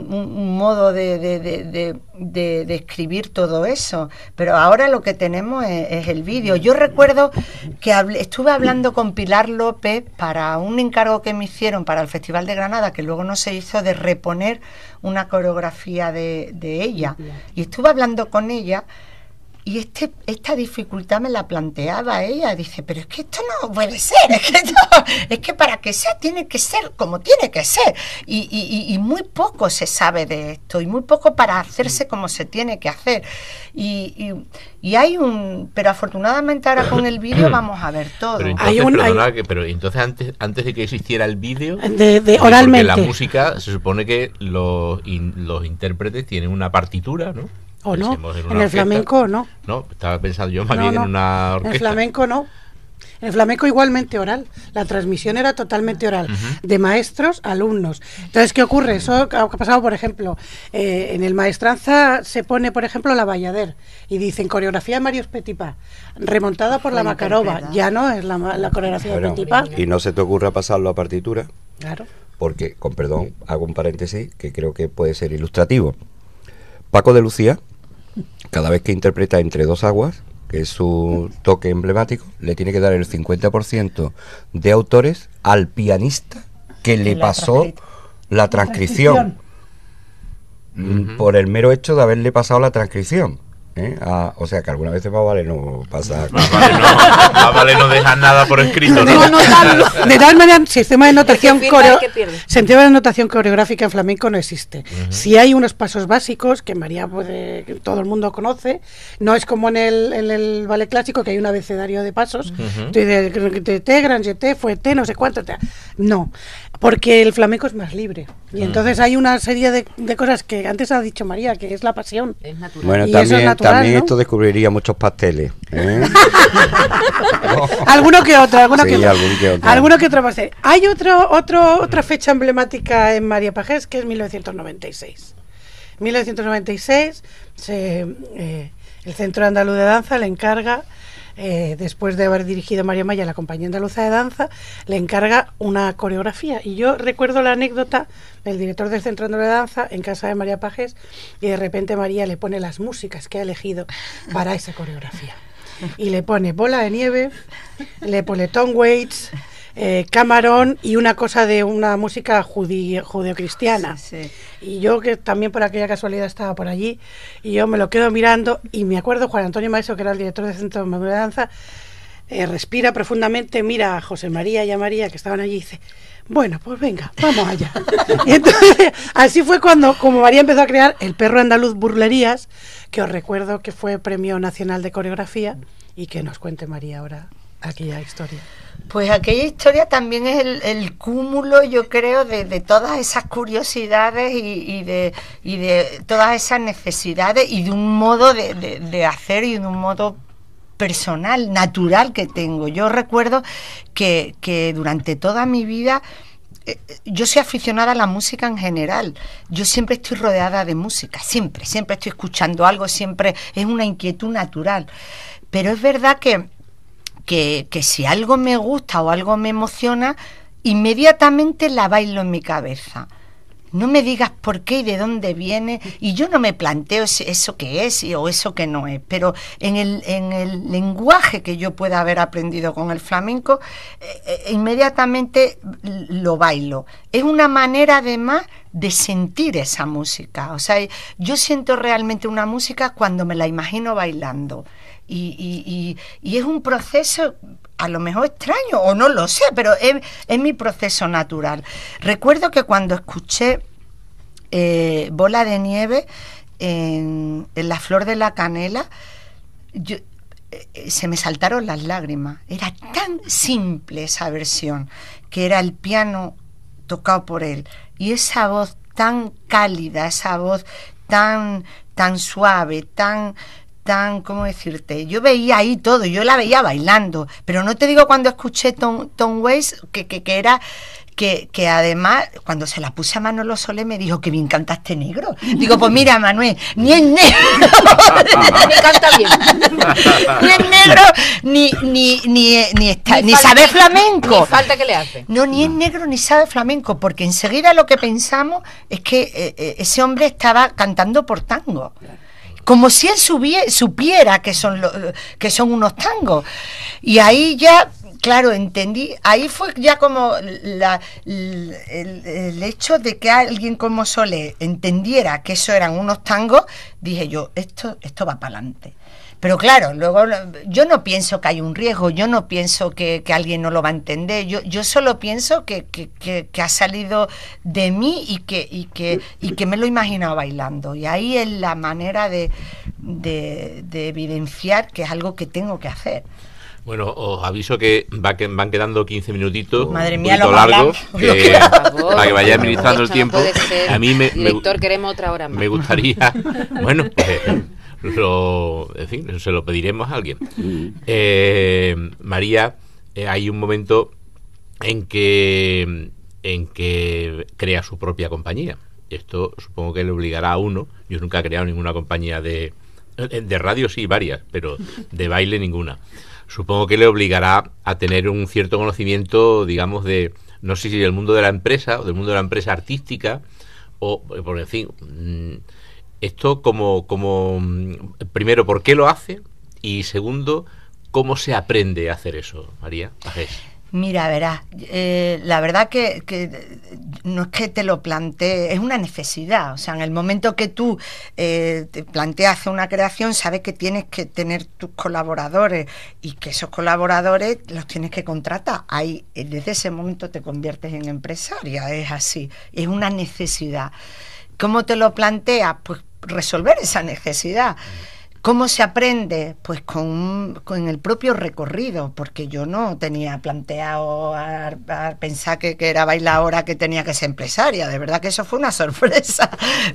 modo de de, escribir todo eso. Pero ahora lo que tenemos es, el vídeo. Yo recuerdo que estuve hablando con Pilar López para un encargo que me hicieron para el Festival de Granada, que luego no se hizo, de reponer una coreografía de ella. Y estuve hablando con ella y este, esta dificultad me la planteaba ella. Dice, pero es que esto no puede ser, es que, para que sea tiene que ser como tiene que ser. Y, muy poco se sabe de esto y muy poco para hacerse como se tiene que hacer. Y, hay un... Pero afortunadamente ahora con el vídeo vamos a ver todo. Pero entonces, antes, antes de que existiera el vídeo... De, Porque la música se supone que los, los intérpretes tienen una partitura, ¿no? ¿O no? En, el flamenco, ¿no? No, estaba pensando yo más bien en una orquesta. En el flamenco, no. En el flamenco igualmente oral. La transmisión era totalmente oral, de maestros a alumnos. Entonces, ¿qué ocurre? Eso ha pasado, por ejemplo, eh, en el maestranza se pone, por ejemplo, la Vallader y dicen coreografía de Mario Petipa, remontada por la, Macaroba. Ya no es la, coreografía de Petipa. ¿Y no se te ocurra pasarlo a partitura? Claro. Porque, con perdón, hago un paréntesis que creo que puede ser ilustrativo. Paco de Lucía, cada vez que interpreta Entre dos aguas, que es su toque emblemático, le tiene que dar el 50% de autores al pianista que le pasó la transcripción. Mm, por el mero hecho de haberle pasado la transcripción. ¿eh? Ah, o sea que alguna vez va vale no pasa. vale no, vale no dejar nada por escrito. de tal manera, sistema de notación, coreo... de notación coreográfica en flamenco no existe. Si hay unos pasos básicos que María puede, todo el mundo conoce, no es como en el, ballet clásico que hay un abecedario de pasos, de, gran fue no sé cuánto. No, porque el flamenco es más libre. Y mm. entonces hay una serie de, cosas que antes ha dicho María, que es la pasión. y eso es natural también esto descubriría muchos pasteles. ¿eh? alguno que otro, alguno que otro. que Hay otro, otro, otra fecha emblemática en María Pajés que es 1996. 1996 eh, el Centro Andaluz de Danza le encarga eh, después de haber dirigido María Maya la Compañía Andaluza de Danza, le encarga una coreografía. Y yo recuerdo la anécdota del director del Centro de Danza en casa de María Pajes y de repente María le pone las músicas que ha elegido para esa coreografía. Y le pone bola de nieve, le pone Tom Waits, eh, camarón y una cosa de una música judeocristiana. Y yo, que también por aquella casualidad estaba por allí, y yo me lo quedo mirando, y me acuerdo Juan Antonio Maeso, que era el director del Centro de Madura Danza, eh, respira profundamente, mira a José María y a María, que estaban allí, y dice, bueno, pues venga, vamos allá. y entonces, así fue cuando, como María empezó a crear el perro andaluz Burlerías, que os recuerdo que fue Premio Nacional de Coreografía, y que nos cuente María ahora aquella historia? Pues aquella historia también es el, cúmulo, yo creo, de, todas esas curiosidades y, de, todas esas necesidades y de un modo de, hacer y de un modo personal, natural que tengo. Yo recuerdo que durante toda mi vida eh, eh, yo soy aficionada a la música en general. Yo siempre estoy rodeada de música, siempre, siempre estoy escuchando algo, siempre es una inquietud natural. Pero es verdad que que, si algo me gusta o algo me emociona, inmediatamente la bailo en mi cabeza no me digas por qué y de dónde viene, y yo no me planteo eso que es o eso que no es, pero en el, en el lenguaje que yo pueda haber aprendido con el flamenco, eh, eh, inmediatamente lo bailo. Es una manera además de sentir esa música. O sea, yo siento realmente una música cuando me la imagino bailando. Y, es un proceso a lo mejor extraño, o no lo sé, pero es, mi proceso natural. Recuerdo que cuando escuché eh, Bola de Nieve en, La Flor de la Canela, eh, se me saltaron las lágrimas. Era tan simple esa versión, que era el piano tocado por él. Y esa voz tan cálida, esa voz tan, tan suave, tan, tan, ¿cómo decirte? Yo veía ahí todo, yo la veía bailando, pero no te digo cuando escuché Tom, Tom Waits, que, que, que, era, que, además, cuando se la puse a Manolo Solé, me dijo que me encantaste negro. Digo, pues mira, Manuel, ni es negro, ni canta bien, ni es negro, ni, ni, ni, ni, sabe flamenco. falta que le hace. No, ni es negro, ni sabe flamenco, porque enseguida lo que pensamos es que eh, eh, ese hombre estaba cantando por tango como si él supiera que son, que son unos tangos. Y ahí ya Claro, entendí. Ahí fue ya como el, hecho de que alguien como Sole entendiera que eso eran unos tangos, dije yo, esto, esto va para adelante. Pero claro, luego yo no pienso que hay un riesgo, yo no pienso que, alguien no lo va a entender, yo, yo solo pienso que, que, ha salido de mí y que, y, que, y que me lo imaginado bailando. Y ahí es la manera de evidenciar que es algo que tengo que hacer. Bueno, os aviso que van quedando 15 minutitos. Madre mía, lo para que vaya administrando el tiempo. a mí me, queremos gustaría. bueno, pues. Lo, en fin, se lo pediremos a alguien. Mm. Eh, María, eh, hay un momento en que, en que crea su propia compañía. Esto supongo que le obligará a uno. Yo nunca he creado ninguna compañía de, de radio, sí, varias, pero de baile ninguna supongo que le obligará a tener un cierto conocimiento, digamos, de, no sé si del mundo de la empresa o del mundo de la empresa artística, o, en fin, mm, esto como, como, mm, primero, ¿por qué lo hace? Y segundo, ¿cómo se aprende a hacer eso, María? Mira, verás, eh, la verdad que, no es que te lo plantee, es una necesidad. O sea, en el momento que tú eh, te planteas una creación, sabes que tienes que tener tus colaboradores y que esos colaboradores los tienes que contratar. Ahí, eh, desde ese momento te conviertes en empresaria, es así, es una necesidad. ¿Cómo te lo planteas? Pues resolver esa necesidad. ¿Cómo se aprende? Pues con, el propio recorrido, porque yo no tenía planteado a, pensar que, era bailadora, que tenía que ser empresaria. De verdad que eso fue una sorpresa,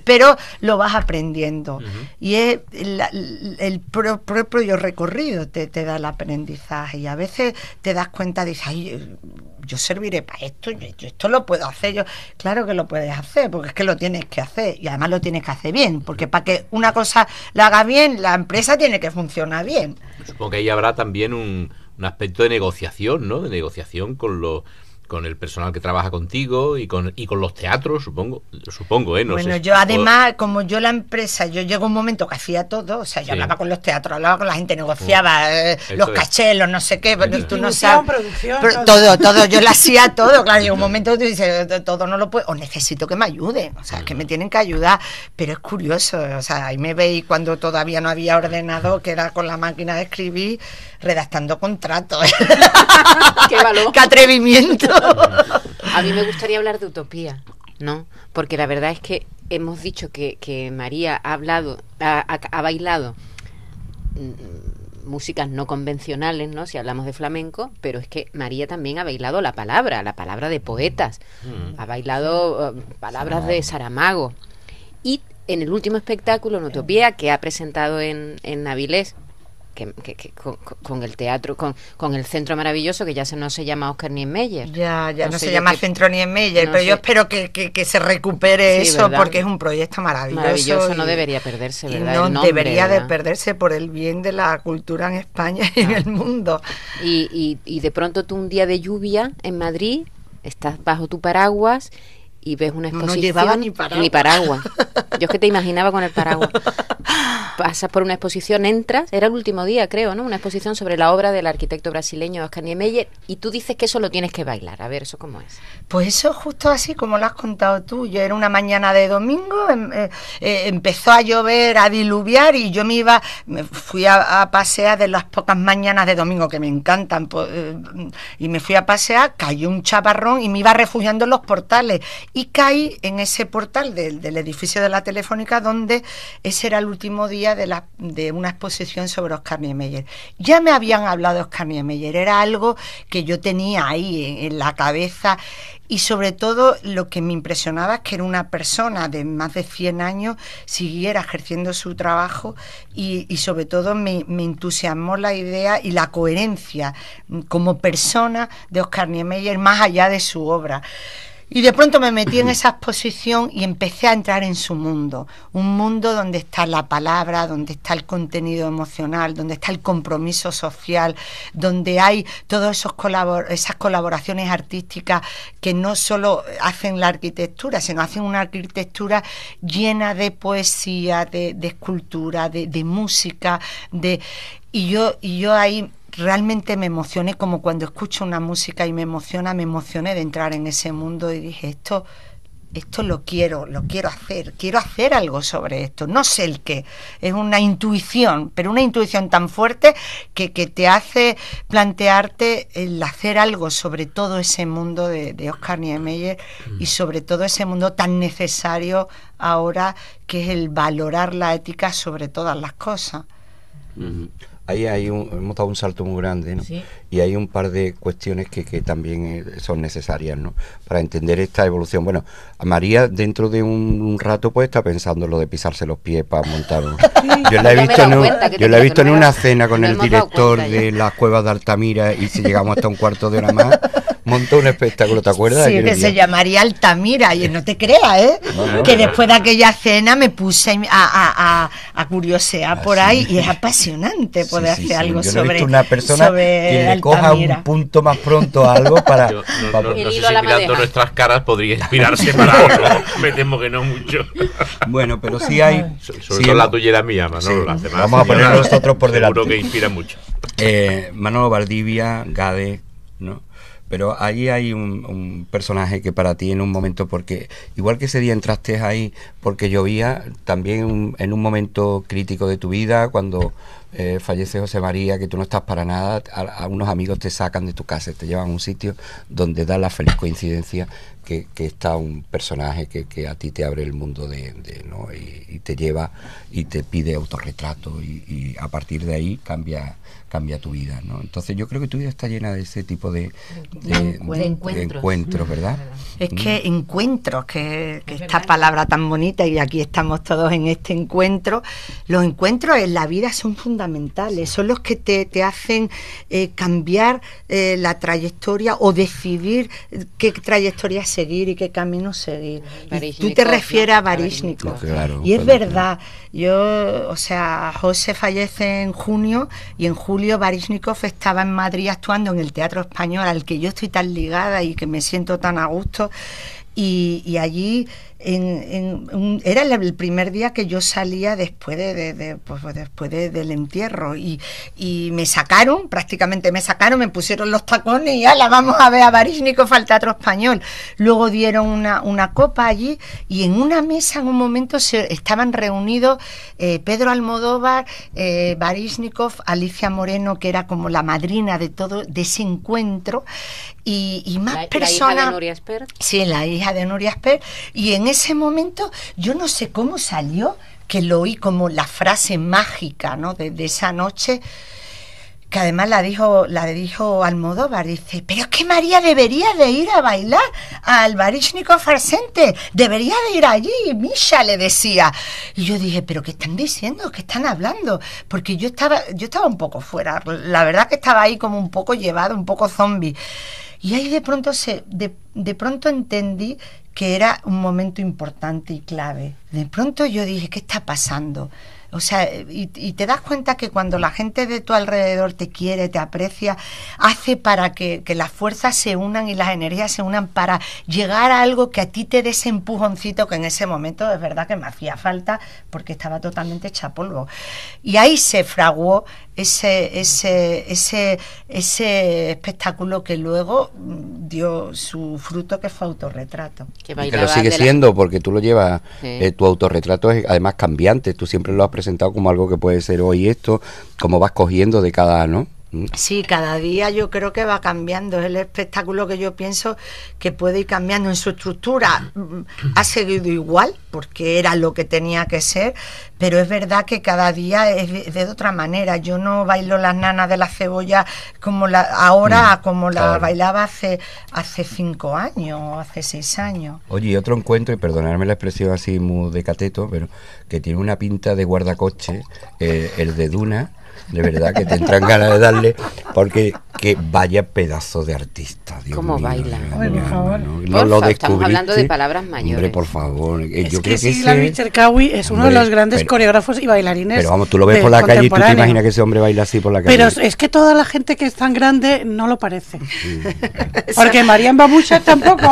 pero lo vas aprendiendo. Y el propio recorrido te, te da el aprendizaje y a veces te das cuenta, dices, ay, yo serviré para esto, yo, esto lo puedo hacer, yo, claro que lo puedes hacer, porque es que lo tienes que hacer y además lo tienes que hacer bien, porque para que una cosa la haga bien, la empresa tiene que funcionar bien. Supongo que ahí habrá también un, un aspecto de negociación, ¿no? De negociación con los con el personal que trabaja contigo y con, y con los teatros, supongo, supongo, ¿eh? bueno, yo además, como yo la empresa, yo llego un momento que hacía todo, o sea, yo hablaba con los teatros, hablaba con la gente, negociaba eh, los cachelos, no sé qué, pero tú no sabes. Producción, pero, todo, todo, yo lo hacía todo, claro, llega un momento que dices, todo no lo puedo, o necesito que me ayuden, o sea, que me mm. tienen que ayudar, pero es curioso, o sea, ahí me veis cuando todavía no había ordenado que era con la máquina de escribir, redactando contratos. ¡Qué valor! ¡Qué atrevimiento! A mí me gustaría hablar de utopía, ¿no? Porque la verdad es que hemos dicho que, María ha hablado, ha, bailado mm, músicas no convencionales, ¿no? Si hablamos de flamenco, pero es que María también ha bailado la palabra, la palabra de poetas, mm. ha bailado eh, palabras de Saramago. Y en el último espectáculo, en Utopía, que ha presentado en, en Avilés, que, con, el teatro, con, el centro maravilloso que ya se, no se llama Oscar Niemeyer. Ya, ya no, se llama Centro Niemeyer, pero yo espero que, se recupere eso porque es un proyecto maravilloso. Maravilloso, no debería perderse, ¿verdad? no debería de perderse por el bien de la cultura en España y en el ah. mundo. Y, de pronto tú un día de lluvia en Madrid, estás bajo tu paraguas y ves una exposición. No llevaba ni paraguas. Ni paraguas. Yo es que te imaginaba con el paraguas. pasas por una exposición, entras, era el último día, creo, ¿no? Una exposición sobre la obra del arquitecto brasileño Oscar Niemeyer, y tú dices que eso lo tienes que bailar. A ver, ¿eso cómo es? Pues eso justo así como lo has contado tú. Yo era una mañana de domingo, em, eh, eh, empezó a llover, a diluviar, y yo me iba, me fui a, pasear de las pocas mañanas de domingo que me encantan, eh, y me fui a pasear, cayó un chaparrón y me iba refugiando en los portales, y caí en ese portal del edificio de la Telefónica, donde ese era el último día de, una exposición sobre Oscar Niemeyer. Ya me habían hablado de Oscar Niemeyer, era algo que yo tenía ahí en, la cabeza y sobre todo lo que me impresionaba es que era una persona de más de 100 años siguiera ejerciendo su trabajo y, sobre todo me, entusiasmó la idea y la coherencia mm, como persona de Oscar Niemeyer más allá de su obra. Y de pronto me metí en esa exposición y empecé a entrar en su mundo, un mundo donde está la palabra, donde está el contenido emocional, donde está el compromiso social, donde hay todas colabor esas colaboraciones artísticas que no solo hacen la arquitectura, sino hacen una arquitectura llena de poesía, de, escultura, de, de música, de... Y yo, y yo ahí realmente me emocioné como cuando escucho una música y me emociona, me emocioné de entrar en ese mundo y dije, esto, esto lo quiero, lo quiero hacer, quiero hacer algo sobre esto, no sé el qué, es una intuición, pero una intuición tan fuerte que, te hace plantearte el hacer algo sobre todo ese mundo de, de Oscar Niemeyer y mm. sobre todo ese mundo tan necesario ahora que es el valorar la ética sobre todas las cosas ahí hay un, hemos dado un salto muy grande. ¿no? y hay un par de cuestiones que, también eh, son necesarias ¿no? para entender esta evolución. Bueno, a María dentro de un, rato pues está pensando lo de pisarse los pies para montar un... Yo la he visto, en, yo la he visto en una cena con el director de las cuevas de Altamira y si llegamos hasta un cuarto de hora más montó un espectáculo, ¿te acuerdas? Sí, que se llamaría Altamira, y no te creas, ¿eh? que después de aquella cena me puse a, a, a, curiosear por ah, ahí y es apasionante poder hacer algo sobre, una persona sobre coja un punto más pronto algo para... no, sé si mirando nuestras caras podría inspirarse para algo, me temo que no mucho. Bueno, pero sí hay... sobre todo la tuya y la mía, Manolo, Vamos a poner nosotros por delante. Seguro que inspira mucho. Eh, Manolo Valdivia, Gade, ¿no? Pero ahí hay un, personaje que para ti en un momento, porque igual que ese día entraste ahí porque llovía, también en un momento crítico de tu vida, cuando eh, fallece José María, que tú no estás para nada, a, unos amigos te sacan de tu casa, te llevan a un sitio donde da la feliz coincidencia que, está un personaje que, a ti te abre el mundo de, ¿no? y, te lleva y te pide autorretrato y a partir de ahí cambia cambia tu vida, ¿no? Entonces yo creo que tu vida está llena de ese tipo de, encuentros. Mm. ¿verdad? Es mm. que encuentros, que, esta palabra tan bonita y aquí estamos todos en este encuentro, los encuentros en la vida son fundamentales, son los que te, hacen eh, cambiar eh, la trayectoria o decidir eh, qué trayectoria seguir y qué camino seguir. tú te refieres a Baryshnikov. y es verdad, yo, o sea, José fallece en junio y en julio Julio Barishnikov estaba en Madrid actuando en el Teatro Español, al que yo estoy tan ligada y que me siento tan a gusto. y allí en, era el primer día que yo salía después de, pues, después del entierro y, me sacaron prácticamente me sacaron me pusieron los tacones y ya la vamos a ver a Barisnikov al otro español luego dieron una, copa allí y en una mesa en un momento se, estaban reunidos eh, Pedro Almodóvar eh, Alicia Moreno que era como la madrina de todo de ese encuentro y, más personas la hija de sí la hija de Nuria Esper y en ese momento yo no sé cómo salió, que lo oí como la frase mágica ¿no? de, esa noche, que además la dijo, la dijo Almodóvar, dice, pero es que María debería de ir a bailar al Nico Farsente, debería de ir allí, Misha le decía. Y yo dije, pero ¿qué están diciendo? ¿Qué están hablando? Porque yo estaba, yo estaba un poco fuera, la verdad que estaba ahí como un poco llevado, un poco zombie. Y ahí de pronto se, de, de pronto entendí que era un momento importante y clave. De pronto yo dije, ¿qué está pasando? O sea, y, te das cuenta que cuando la gente de tu alrededor te quiere, te aprecia, hace para que, que, las fuerzas se unan y las energías se unan para llegar a algo que a ti te dé ese empujoncito que en ese momento es verdad que me hacía falta porque estaba totalmente hecha polvo. Y ahí se fraguó ese, ese, ese, ese espectáculo que luego mm, dio su fruto, que fue autorretrato. Que, y que lo sigue siendo, porque tú lo llevas, eh, tu autorretrato es además cambiante, tú siempre lo has presentado como algo que puede ser hoy esto, como vas cogiendo de cada, año Mm. Sí, cada día yo creo que va cambiando. Es el espectáculo que yo pienso que puede ir cambiando en su estructura. Ha seguido igual, porque era lo que tenía que ser, pero es verdad que cada día es de, otra manera. Yo no bailo las nanas de la cebolla como la, ahora, mm, como la bailaba hace, hace cinco años, hace seis años. Oye, y otro encuentro, y perdonarme la expresión así muy decateto pero que tiene una pinta de guardacoche, eh, el de Duna de verdad que te entran ganas de darle, porque que vaya pedazo de artista. Dios ¿Cómo baila? ¿no? Lo, estamos hablando de palabras mayores. Hombre, por favor. Eh, es que sí, es uno de los grandes coreógrafos y bailarines. Pero vamos, tú lo ves por la calle y tú te imaginas que ese hombre baila así por la calle. Pero es que toda la gente que es tan grande no lo parece. Porque Marian Babucha tampoco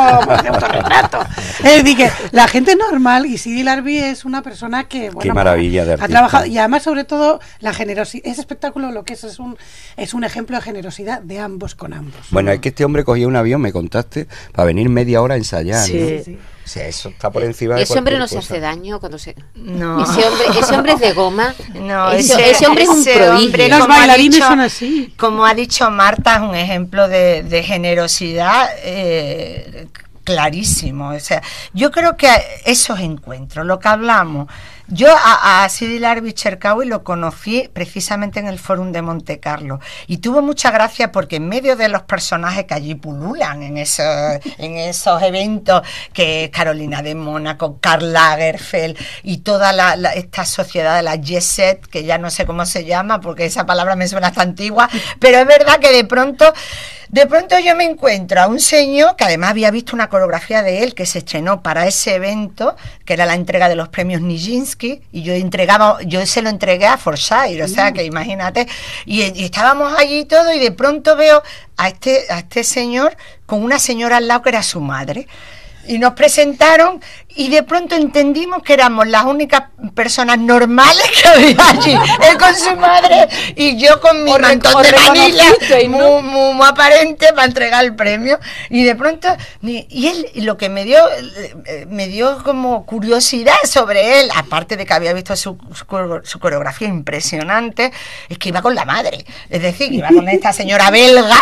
Es decir, que la gente normal, y Sidi Larby es una persona que Qué maravilla de ha trabajado, y además sobre todo la generosidad espectáculo lo que es es un, es un ejemplo de generosidad de ambos con ambos. Bueno, es que este hombre cogía un avión, me contaste, para venir media hora a ensayar. Sí, O sea, eso está por encima de Ese hombre no se hace daño cuando se. No. Ese hombre, es de goma. No, ese, hombre es un Los son así. Como ha dicho Marta, es un ejemplo de, generosidad. Eh, clarísimo, o sea, yo creo que esos encuentros, lo que hablamos, yo a, a Cyril y lo conocí precisamente en el Fórum de Monte Carlo y tuvo mucha gracia porque en medio de los personajes que allí pululan en esos, en esos eventos, que Carolina de Mónaco, Karl Lagerfeld y toda esta sociedad de la Jesset, que ya no sé cómo se llama porque esa palabra me suena hasta antigua, pero es verdad que de pronto de pronto yo me encuentro a un señor que además había visto una coreografía de él que se estrenó para ese evento, que era la entrega de los premios Nijinsky, y yo entregaba, yo se lo entregué a Forsyth, o sea mm. que imagínate, y, estábamos allí todo, y de pronto veo a este, a este señor con una señora al lado que era su madre y nos presentaron y de pronto entendimos que éramos las únicas personas normales que había allí. Él con su madre y yo con mi o mantón de manila, muy, muy, aparente para entregar el premio. Y de pronto, y él lo que me dio, eh, eh, me dio como curiosidad sobre él, aparte de que había visto su, su, su coreografía impresionante, es que iba con la madre. Es decir, iba con esta señora belga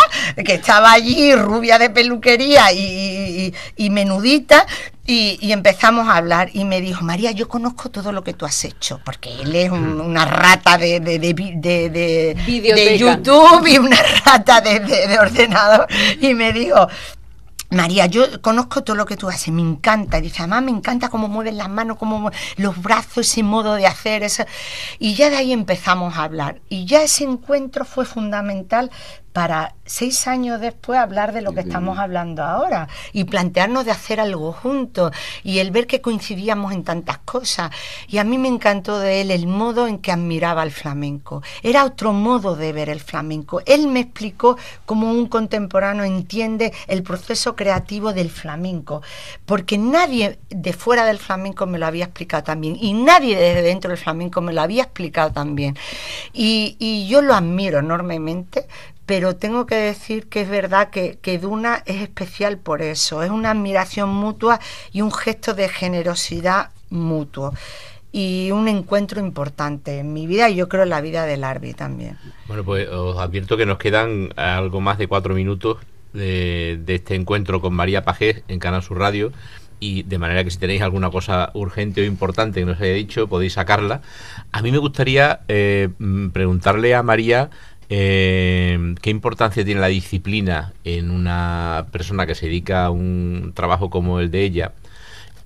que estaba allí, rubia de peluquería y, y, y menudita, y, empezamos a hablar y me dijo, María, yo conozco todo lo que tú has hecho, porque él es mm. una rata de, de, de, YouTube y una rata de ordenador. Y me dijo, María, yo conozco todo lo que tú haces, me encanta. Dice, mamá, me encanta cómo mueves las manos, cómo los brazos, ese modo de hacer eso. Y ya de ahí empezamos a hablar. Y ya ese encuentro fue fundamental para seis años después hablar de lo que estamos hablando ahora y plantearnos de hacer algo juntos y el ver que coincidíamos en tantas cosas. Y a mí me encantó de él el modo en que admiraba el flamenco. Era otro modo de ver el flamenco. Él me explicó como un contemporáneo entiende el proceso creativo del flamenco, porque nadie de fuera del flamenco me lo había explicado también y nadie desde dentro del flamenco me lo había explicado tan bien. Y, y yo lo admiro enormemente pero tengo que decir que es verdad que, que, Duna es especial por eso, es una admiración mutua y un gesto de generosidad mutuo. Y un encuentro importante en mi vida y yo creo en la vida del Arby también. Bueno, pues os advierto que nos quedan algo más de cuatro minutos de, este encuentro con María Pajés en Canal Sur Radio y de manera que si tenéis alguna cosa urgente o importante que no os haya dicho, podéis sacarla. A mí me gustaría eh, mm, preguntarle a María eh, ¿Qué importancia tiene la disciplina en una persona que se dedica a un trabajo como el de ella?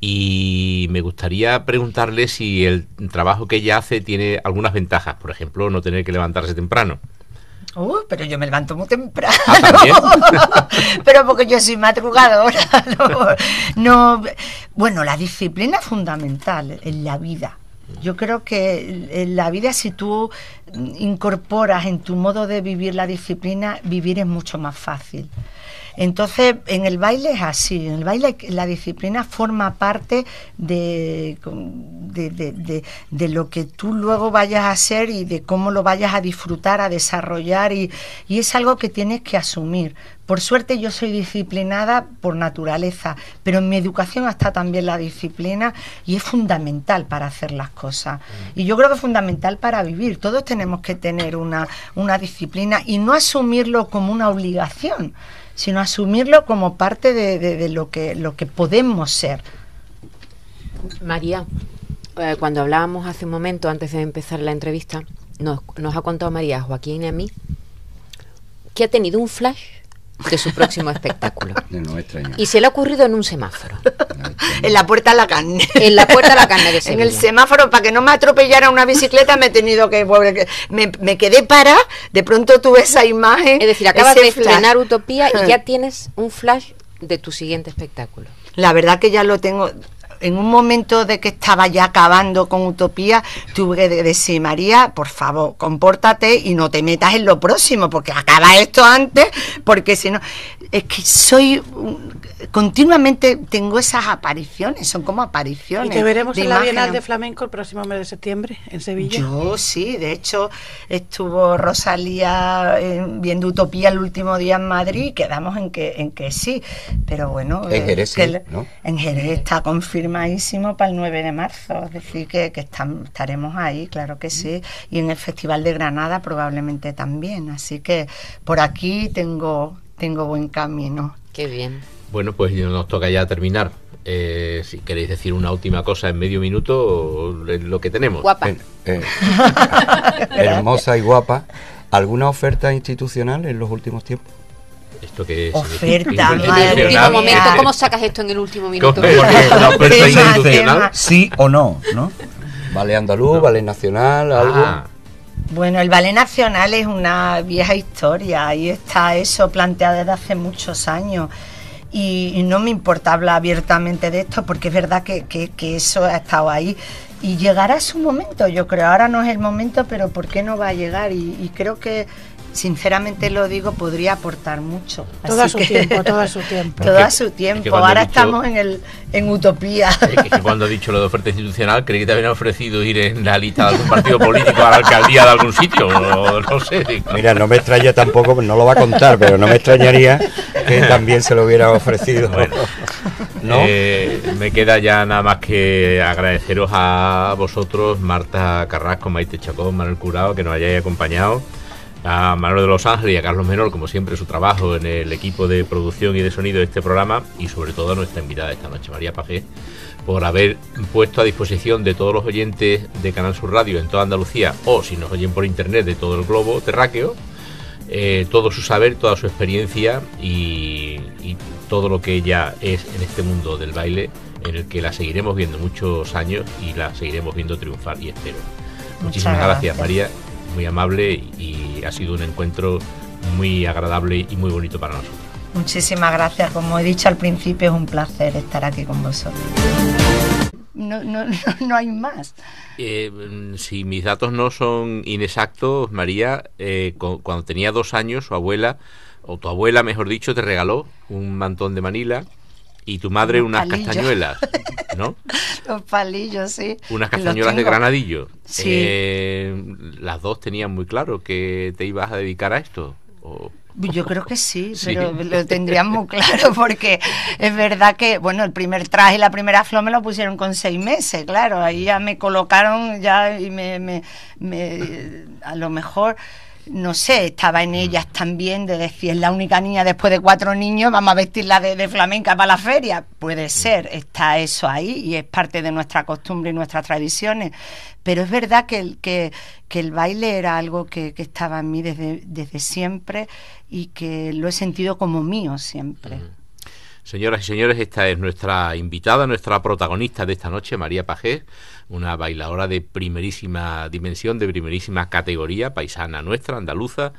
Y me gustaría preguntarle si el trabajo que ella hace tiene algunas ventajas, por ejemplo, no tener que levantarse temprano. Uh, pero yo me levanto muy temprano. Ah, pero porque yo soy madrugadora. No, bueno, la disciplina es fundamental en la vida. Yo creo que eh, la vida, si tú incorporas en tu modo de vivir la disciplina, vivir es mucho más fácil. Entonces, en el baile es así, en el baile la disciplina forma parte de, lo que tú luego vayas a hacer y de cómo lo vayas a disfrutar, a desarrollar, y, es algo que tienes que asumir, por suerte yo soy disciplinada por naturaleza, pero en mi educación está también la disciplina y es fundamental para hacer las cosas. Mm. Y yo creo que es fundamental para vivir. Todos tenemos que tener una disciplina y no asumirlo como una obligación sino asumirlo como parte de, lo, que, lo que podemos ser. María, eh, cuando hablábamos hace un momento, antes de empezar la entrevista, nos, nos ha contado María, Joaquín y a mí, que ha tenido un flash de su próximo espectáculo. Y se le ha ocurrido en un semáforo. en la puerta a la carne. En la puerta la carne En el semáforo, para que no me atropellara una bicicleta, me he tenido que. Me, me quedé para, de pronto tuve esa imagen. Es decir, acabas de estrenar Utopía y ya tienes un flash de tu siguiente espectáculo. La verdad que ya lo tengo en un momento de que estaba ya acabando con Utopía, tuve que decir, María, por favor, compórtate y no te metas en lo próximo, porque acaba esto antes, porque si no es que soy continuamente tengo esas apariciones, son como apariciones. ¿Y te veremos en la Bienal de Flamenco el próximo mes de septiembre en Sevilla? Yo sí, de hecho estuvo Rosalía eh, viendo Utopía el último día en Madrid y quedamos en que en que sí, pero bueno, en eh, Jerez, ¿no? en Jerez está confirmadísimo para el 9 de marzo, es decir que, estaremos ahí, claro que sí, y en el Festival de Granada probablemente también, así que por aquí tengo tengo buen camino. Qué bien. Bueno, pues nos toca ya terminar. Eh, si queréis decir una última cosa en medio minuto, lo que tenemos. Guapa. Eh. hermosa y guapa. ¿Alguna oferta institucional en los últimos tiempos? Oferta, último ¿Cómo sacas esto en el último minuto? ¿La oferta institucional? Sí o no, ¿no? ¿Vale andaluz, vale nacional, algo? Ah. Bueno, el ballet nacional es una vieja historia, ahí está eso planteado desde hace muchos años. Y, no me importa hablar abiertamente de esto porque es verdad que, eso ha estado ahí y llegará su momento, yo creo. Ahora no es el momento, pero ¿por qué no va a llegar? y creo que sinceramente lo digo, podría aportar mucho. Todo a su tiempo, todo su tiempo. Todo su tiempo. Ahora estamos en, el, en utopía. Es que cuando ha dicho lo de oferta institucional, creí que te habían ofrecido ir en la lista de algún partido político a la alcaldía de algún sitio. No, sé. Mira, no me extraña tampoco, no lo va a contar, pero no me extrañaría que también se lo hubiera ofrecido. Bueno, ¿no? Eh, me queda ya nada más que agradeceros a vosotros, Marta Carrasco, Maite Chacón, Manuel Curado, que nos hayáis acompañado a Manuel de los Ángeles y a Carlos Menor, como siempre, su trabajo en el equipo de producción y de sonido de este programa y sobre todo a nuestra invitada esta noche, María Pajé, por haber puesto a disposición de todos los oyentes de Canal Sur Radio en toda Andalucía o si nos oyen por internet de todo el globo terráqueo, eh, todo su saber, toda su experiencia y, todo lo que ella es en este mundo del baile en el que la seguiremos viendo muchos años y la seguiremos viendo triunfar y espero. Muchísimas gracias María muy amable y ha sido un encuentro muy agradable y muy bonito para nosotros. Muchísimas gracias, como he dicho al principio, es un placer estar aquí con vosotros. No, hay más. Eh, si mis datos no son inexactos, María, eh, cuando tenía dos años, su abuela, o tu abuela, mejor dicho, te regaló un mantón de Manila y tu madre unas castañuelas, ¿no? Los palillos, sí. Unas castañuelas de granadillo. Sí. Eh, las dos tenían muy claro que te ibas a dedicar a esto. Yo creo que sí, pero lo tendrían muy claro porque es verdad que, bueno, el primer traje y la primera flor me lo pusieron con seis meses, claro, ahí ya me colocaron ya y a lo mejor no sé, estaba en mm. ellas también de decir, es la única niña después de cuatro niños, vamos a vestirla de, flamenca para la feria. Puede ser, está eso ahí y es parte de nuestra costumbre y nuestras tradiciones. Pero es verdad que el, que, el baile era algo que, estaba en mí desde, siempre y que lo he sentido como mío siempre. Señoras y señores, esta es nuestra invitada, nuestra protagonista de esta noche, María Pajés, una bailadora de primerísima dimensión, de primerísima categoría, paisana nuestra, andaluza,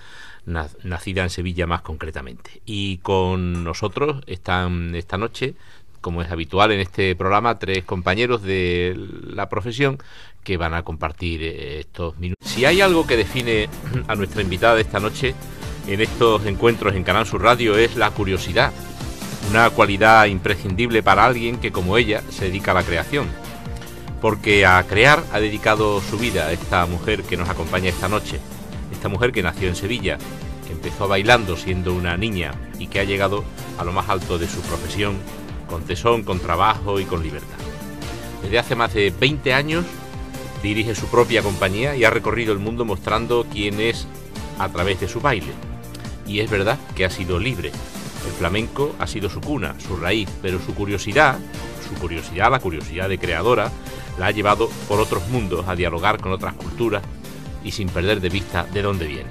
nacida en Sevilla más concretamente. Y con nosotros están esta noche, como es habitual en este programa, tres compañeros de la profesión que van a compartir eh, estos minutos. Si hay algo que define a nuestra invitada de esta noche en estos encuentros en Canal Sur Radio es la curiosidad una cualidad imprescindible para alguien que como ella se dedica a la creación. Porque a crear ha dedicado su vida esta mujer que nos acompaña esta noche, esta mujer que nació en Sevilla, que empezó bailando siendo una niña y que ha llegado a lo más alto de su profesión, con tesón, con trabajo y con libertad. Desde hace más de 20 años dirige su propia compañía y ha recorrido el mundo mostrando quién es a través de su baile. Y es verdad que ha sido libre, el flamenco ha sido su cuna, su raíz, pero su curiosidad, su curiosidad, la curiosidad de creadora, la ha llevado por otros mundos a dialogar con otras culturas y sin perder de vista de dónde viene.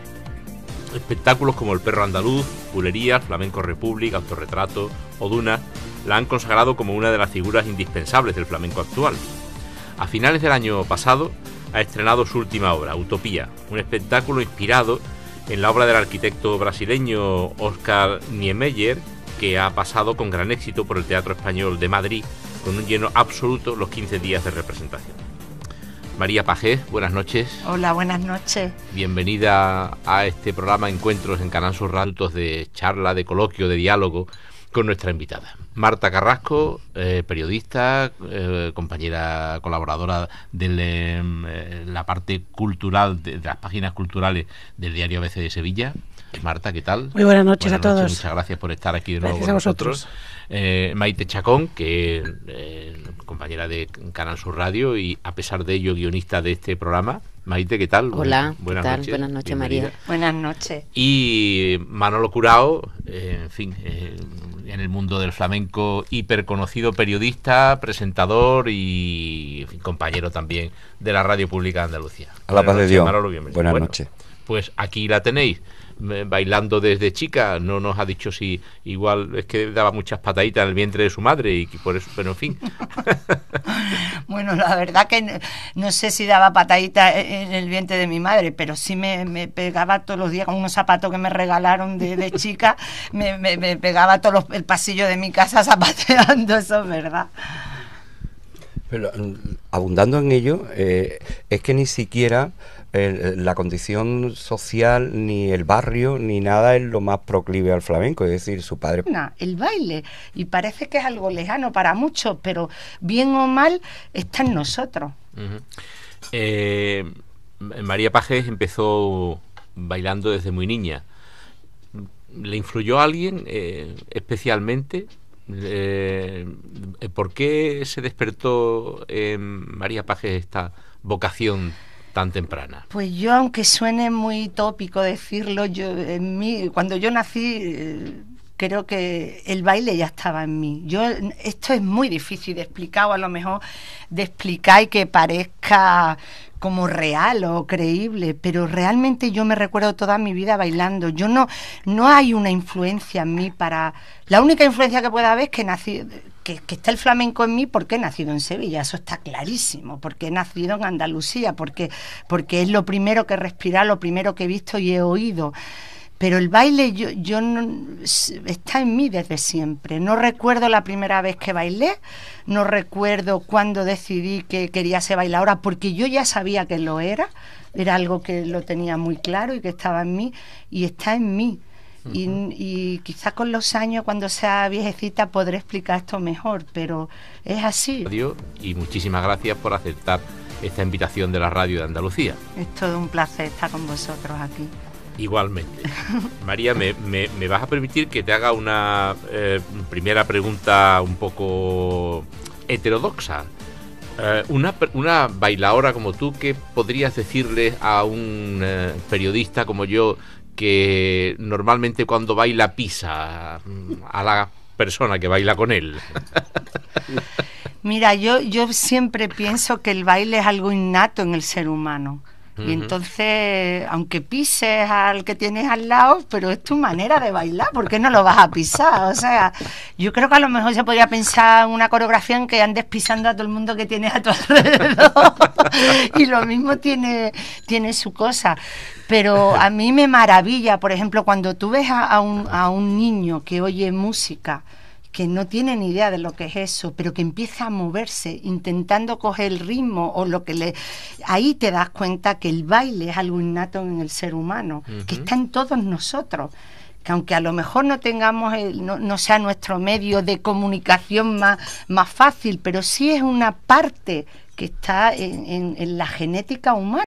Espectáculos como El perro andaluz, Pulerías, Flamenco República... Autorretrato o Duna la han consagrado como una de las figuras indispensables del flamenco actual. A finales del año pasado ha estrenado su última obra, Utopía, un espectáculo inspirado en la obra del arquitecto brasileño Oscar Niemeyer, que ha pasado con gran éxito por el Teatro Español de Madrid, con un lleno absoluto los 15 días de representación. María Pajés, buenas noches. Hola, buenas noches. Bienvenida a este programa Encuentros en Canal Sur de charla, de coloquio, de diálogo con nuestra invitada. Marta Carrasco, eh, periodista, eh, compañera colaboradora de em, eh, la parte cultural, de, las páginas culturales del diario ABC de Sevilla. Marta, ¿qué tal? Muy buenas noches a todos. Muchas gracias por estar aquí de nuevo gracias a vosotros. Eh, Maite Chacón, que eh, compañera de Canal Sur Radio y a pesar de ello guionista de este programa. Maite, ¿qué tal? Hola, buenas, Noches. buenas noches, María. Buenas noches. Y Manolo Curao, eh, en fin, en el mundo del flamenco, hiperconocido periodista, presentador y compañero también de la Radio Pública de Andalucía. A la paz de Dios. Manolo, bienvenido. Buenas noches. Pues aquí la tenéis. Eh, bailando desde chica. No nos ha dicho si igual es que daba muchas pataditas en el vientre de su madre y por eso, pero en fin. bueno, la verdad que no, sé si daba pataditas e-, en el vientre de mi madre, pero sí me, me, pegaba todos los días con unos zapatos que me regalaron de, chica. Me, me, pegaba todo el pasillo de mi casa zapateando, eso verdad. Pero mm, abundando en ello, eh, es que ni siquiera la condición social, ni el barrio, ni nada es lo más proclive al flamenco, es decir, su padre... El baile, y parece que es algo lejano para muchos, pero bien o mal está en nosotros. Eh, María Pajes empezó bailando desde muy niña. ¿Le influyó a alguien eh, especialmente? Eh, ¿Por qué se despertó en María Pajes esta vocación? tan temprana? Pues yo, aunque suene muy tópico decirlo, yo en mí, cuando yo nací eh, creo que el baile ya estaba en mí. Yo esto es muy difícil de explicar o a lo mejor de explicar y que parezca como real o creíble, pero realmente yo me recuerdo toda mi vida bailando. Yo no no hay una influencia en mí para la única influencia que pueda haber es que nací que, está el flamenco en mí porque he nacido en Sevilla, eso está clarísimo, porque he nacido en Andalucía, porque, porque es lo primero que he respirado, lo primero que he visto y he oído. Pero el baile yo, yo no, está en mí desde siempre. No recuerdo la primera vez que bailé, no recuerdo cuándo decidí que quería ser bailadora, porque yo ya sabía que lo era, era algo que lo tenía muy claro y que estaba en mí, y está en mí y, quizás con los años, cuando sea viejecita, podré explicar esto mejor, pero es así. y muchísimas gracias por aceptar esta invitación de la radio de Andalucía. Es todo un placer estar con vosotros aquí. Igualmente. María, me, me, vas a permitir que te haga una eh, primera pregunta un poco heterodoxa. Eh, una, una, bailadora como tú, ¿qué podrías decirle a un eh, periodista como yo que normalmente cuando baila pisa mm, a la persona que baila con él. Mira, yo, yo siempre pienso que el baile es algo innato en el ser humano. Y entonces, aunque pises al que tienes al lado, pero es tu manera de bailar, ¿por qué no lo vas a pisar? O sea, yo creo que a lo mejor se podría pensar en una coreografía en que andes pisando a todo el mundo que tienes a tu alrededor. y lo mismo tiene, tiene su cosa. Pero a mí me maravilla, por ejemplo, cuando tú ves a, un, a un niño que oye música, que no tiene ni idea de lo que es eso, pero que empieza a moverse intentando coger el ritmo o lo que le... Ahí te das cuenta que el baile es algo innato en el ser humano, que está en todos nosotros que aunque a lo mejor no tengamos el, no, sea nuestro medio de comunicación más, más fácil, pero sí es una parte que está en, en la genética humana.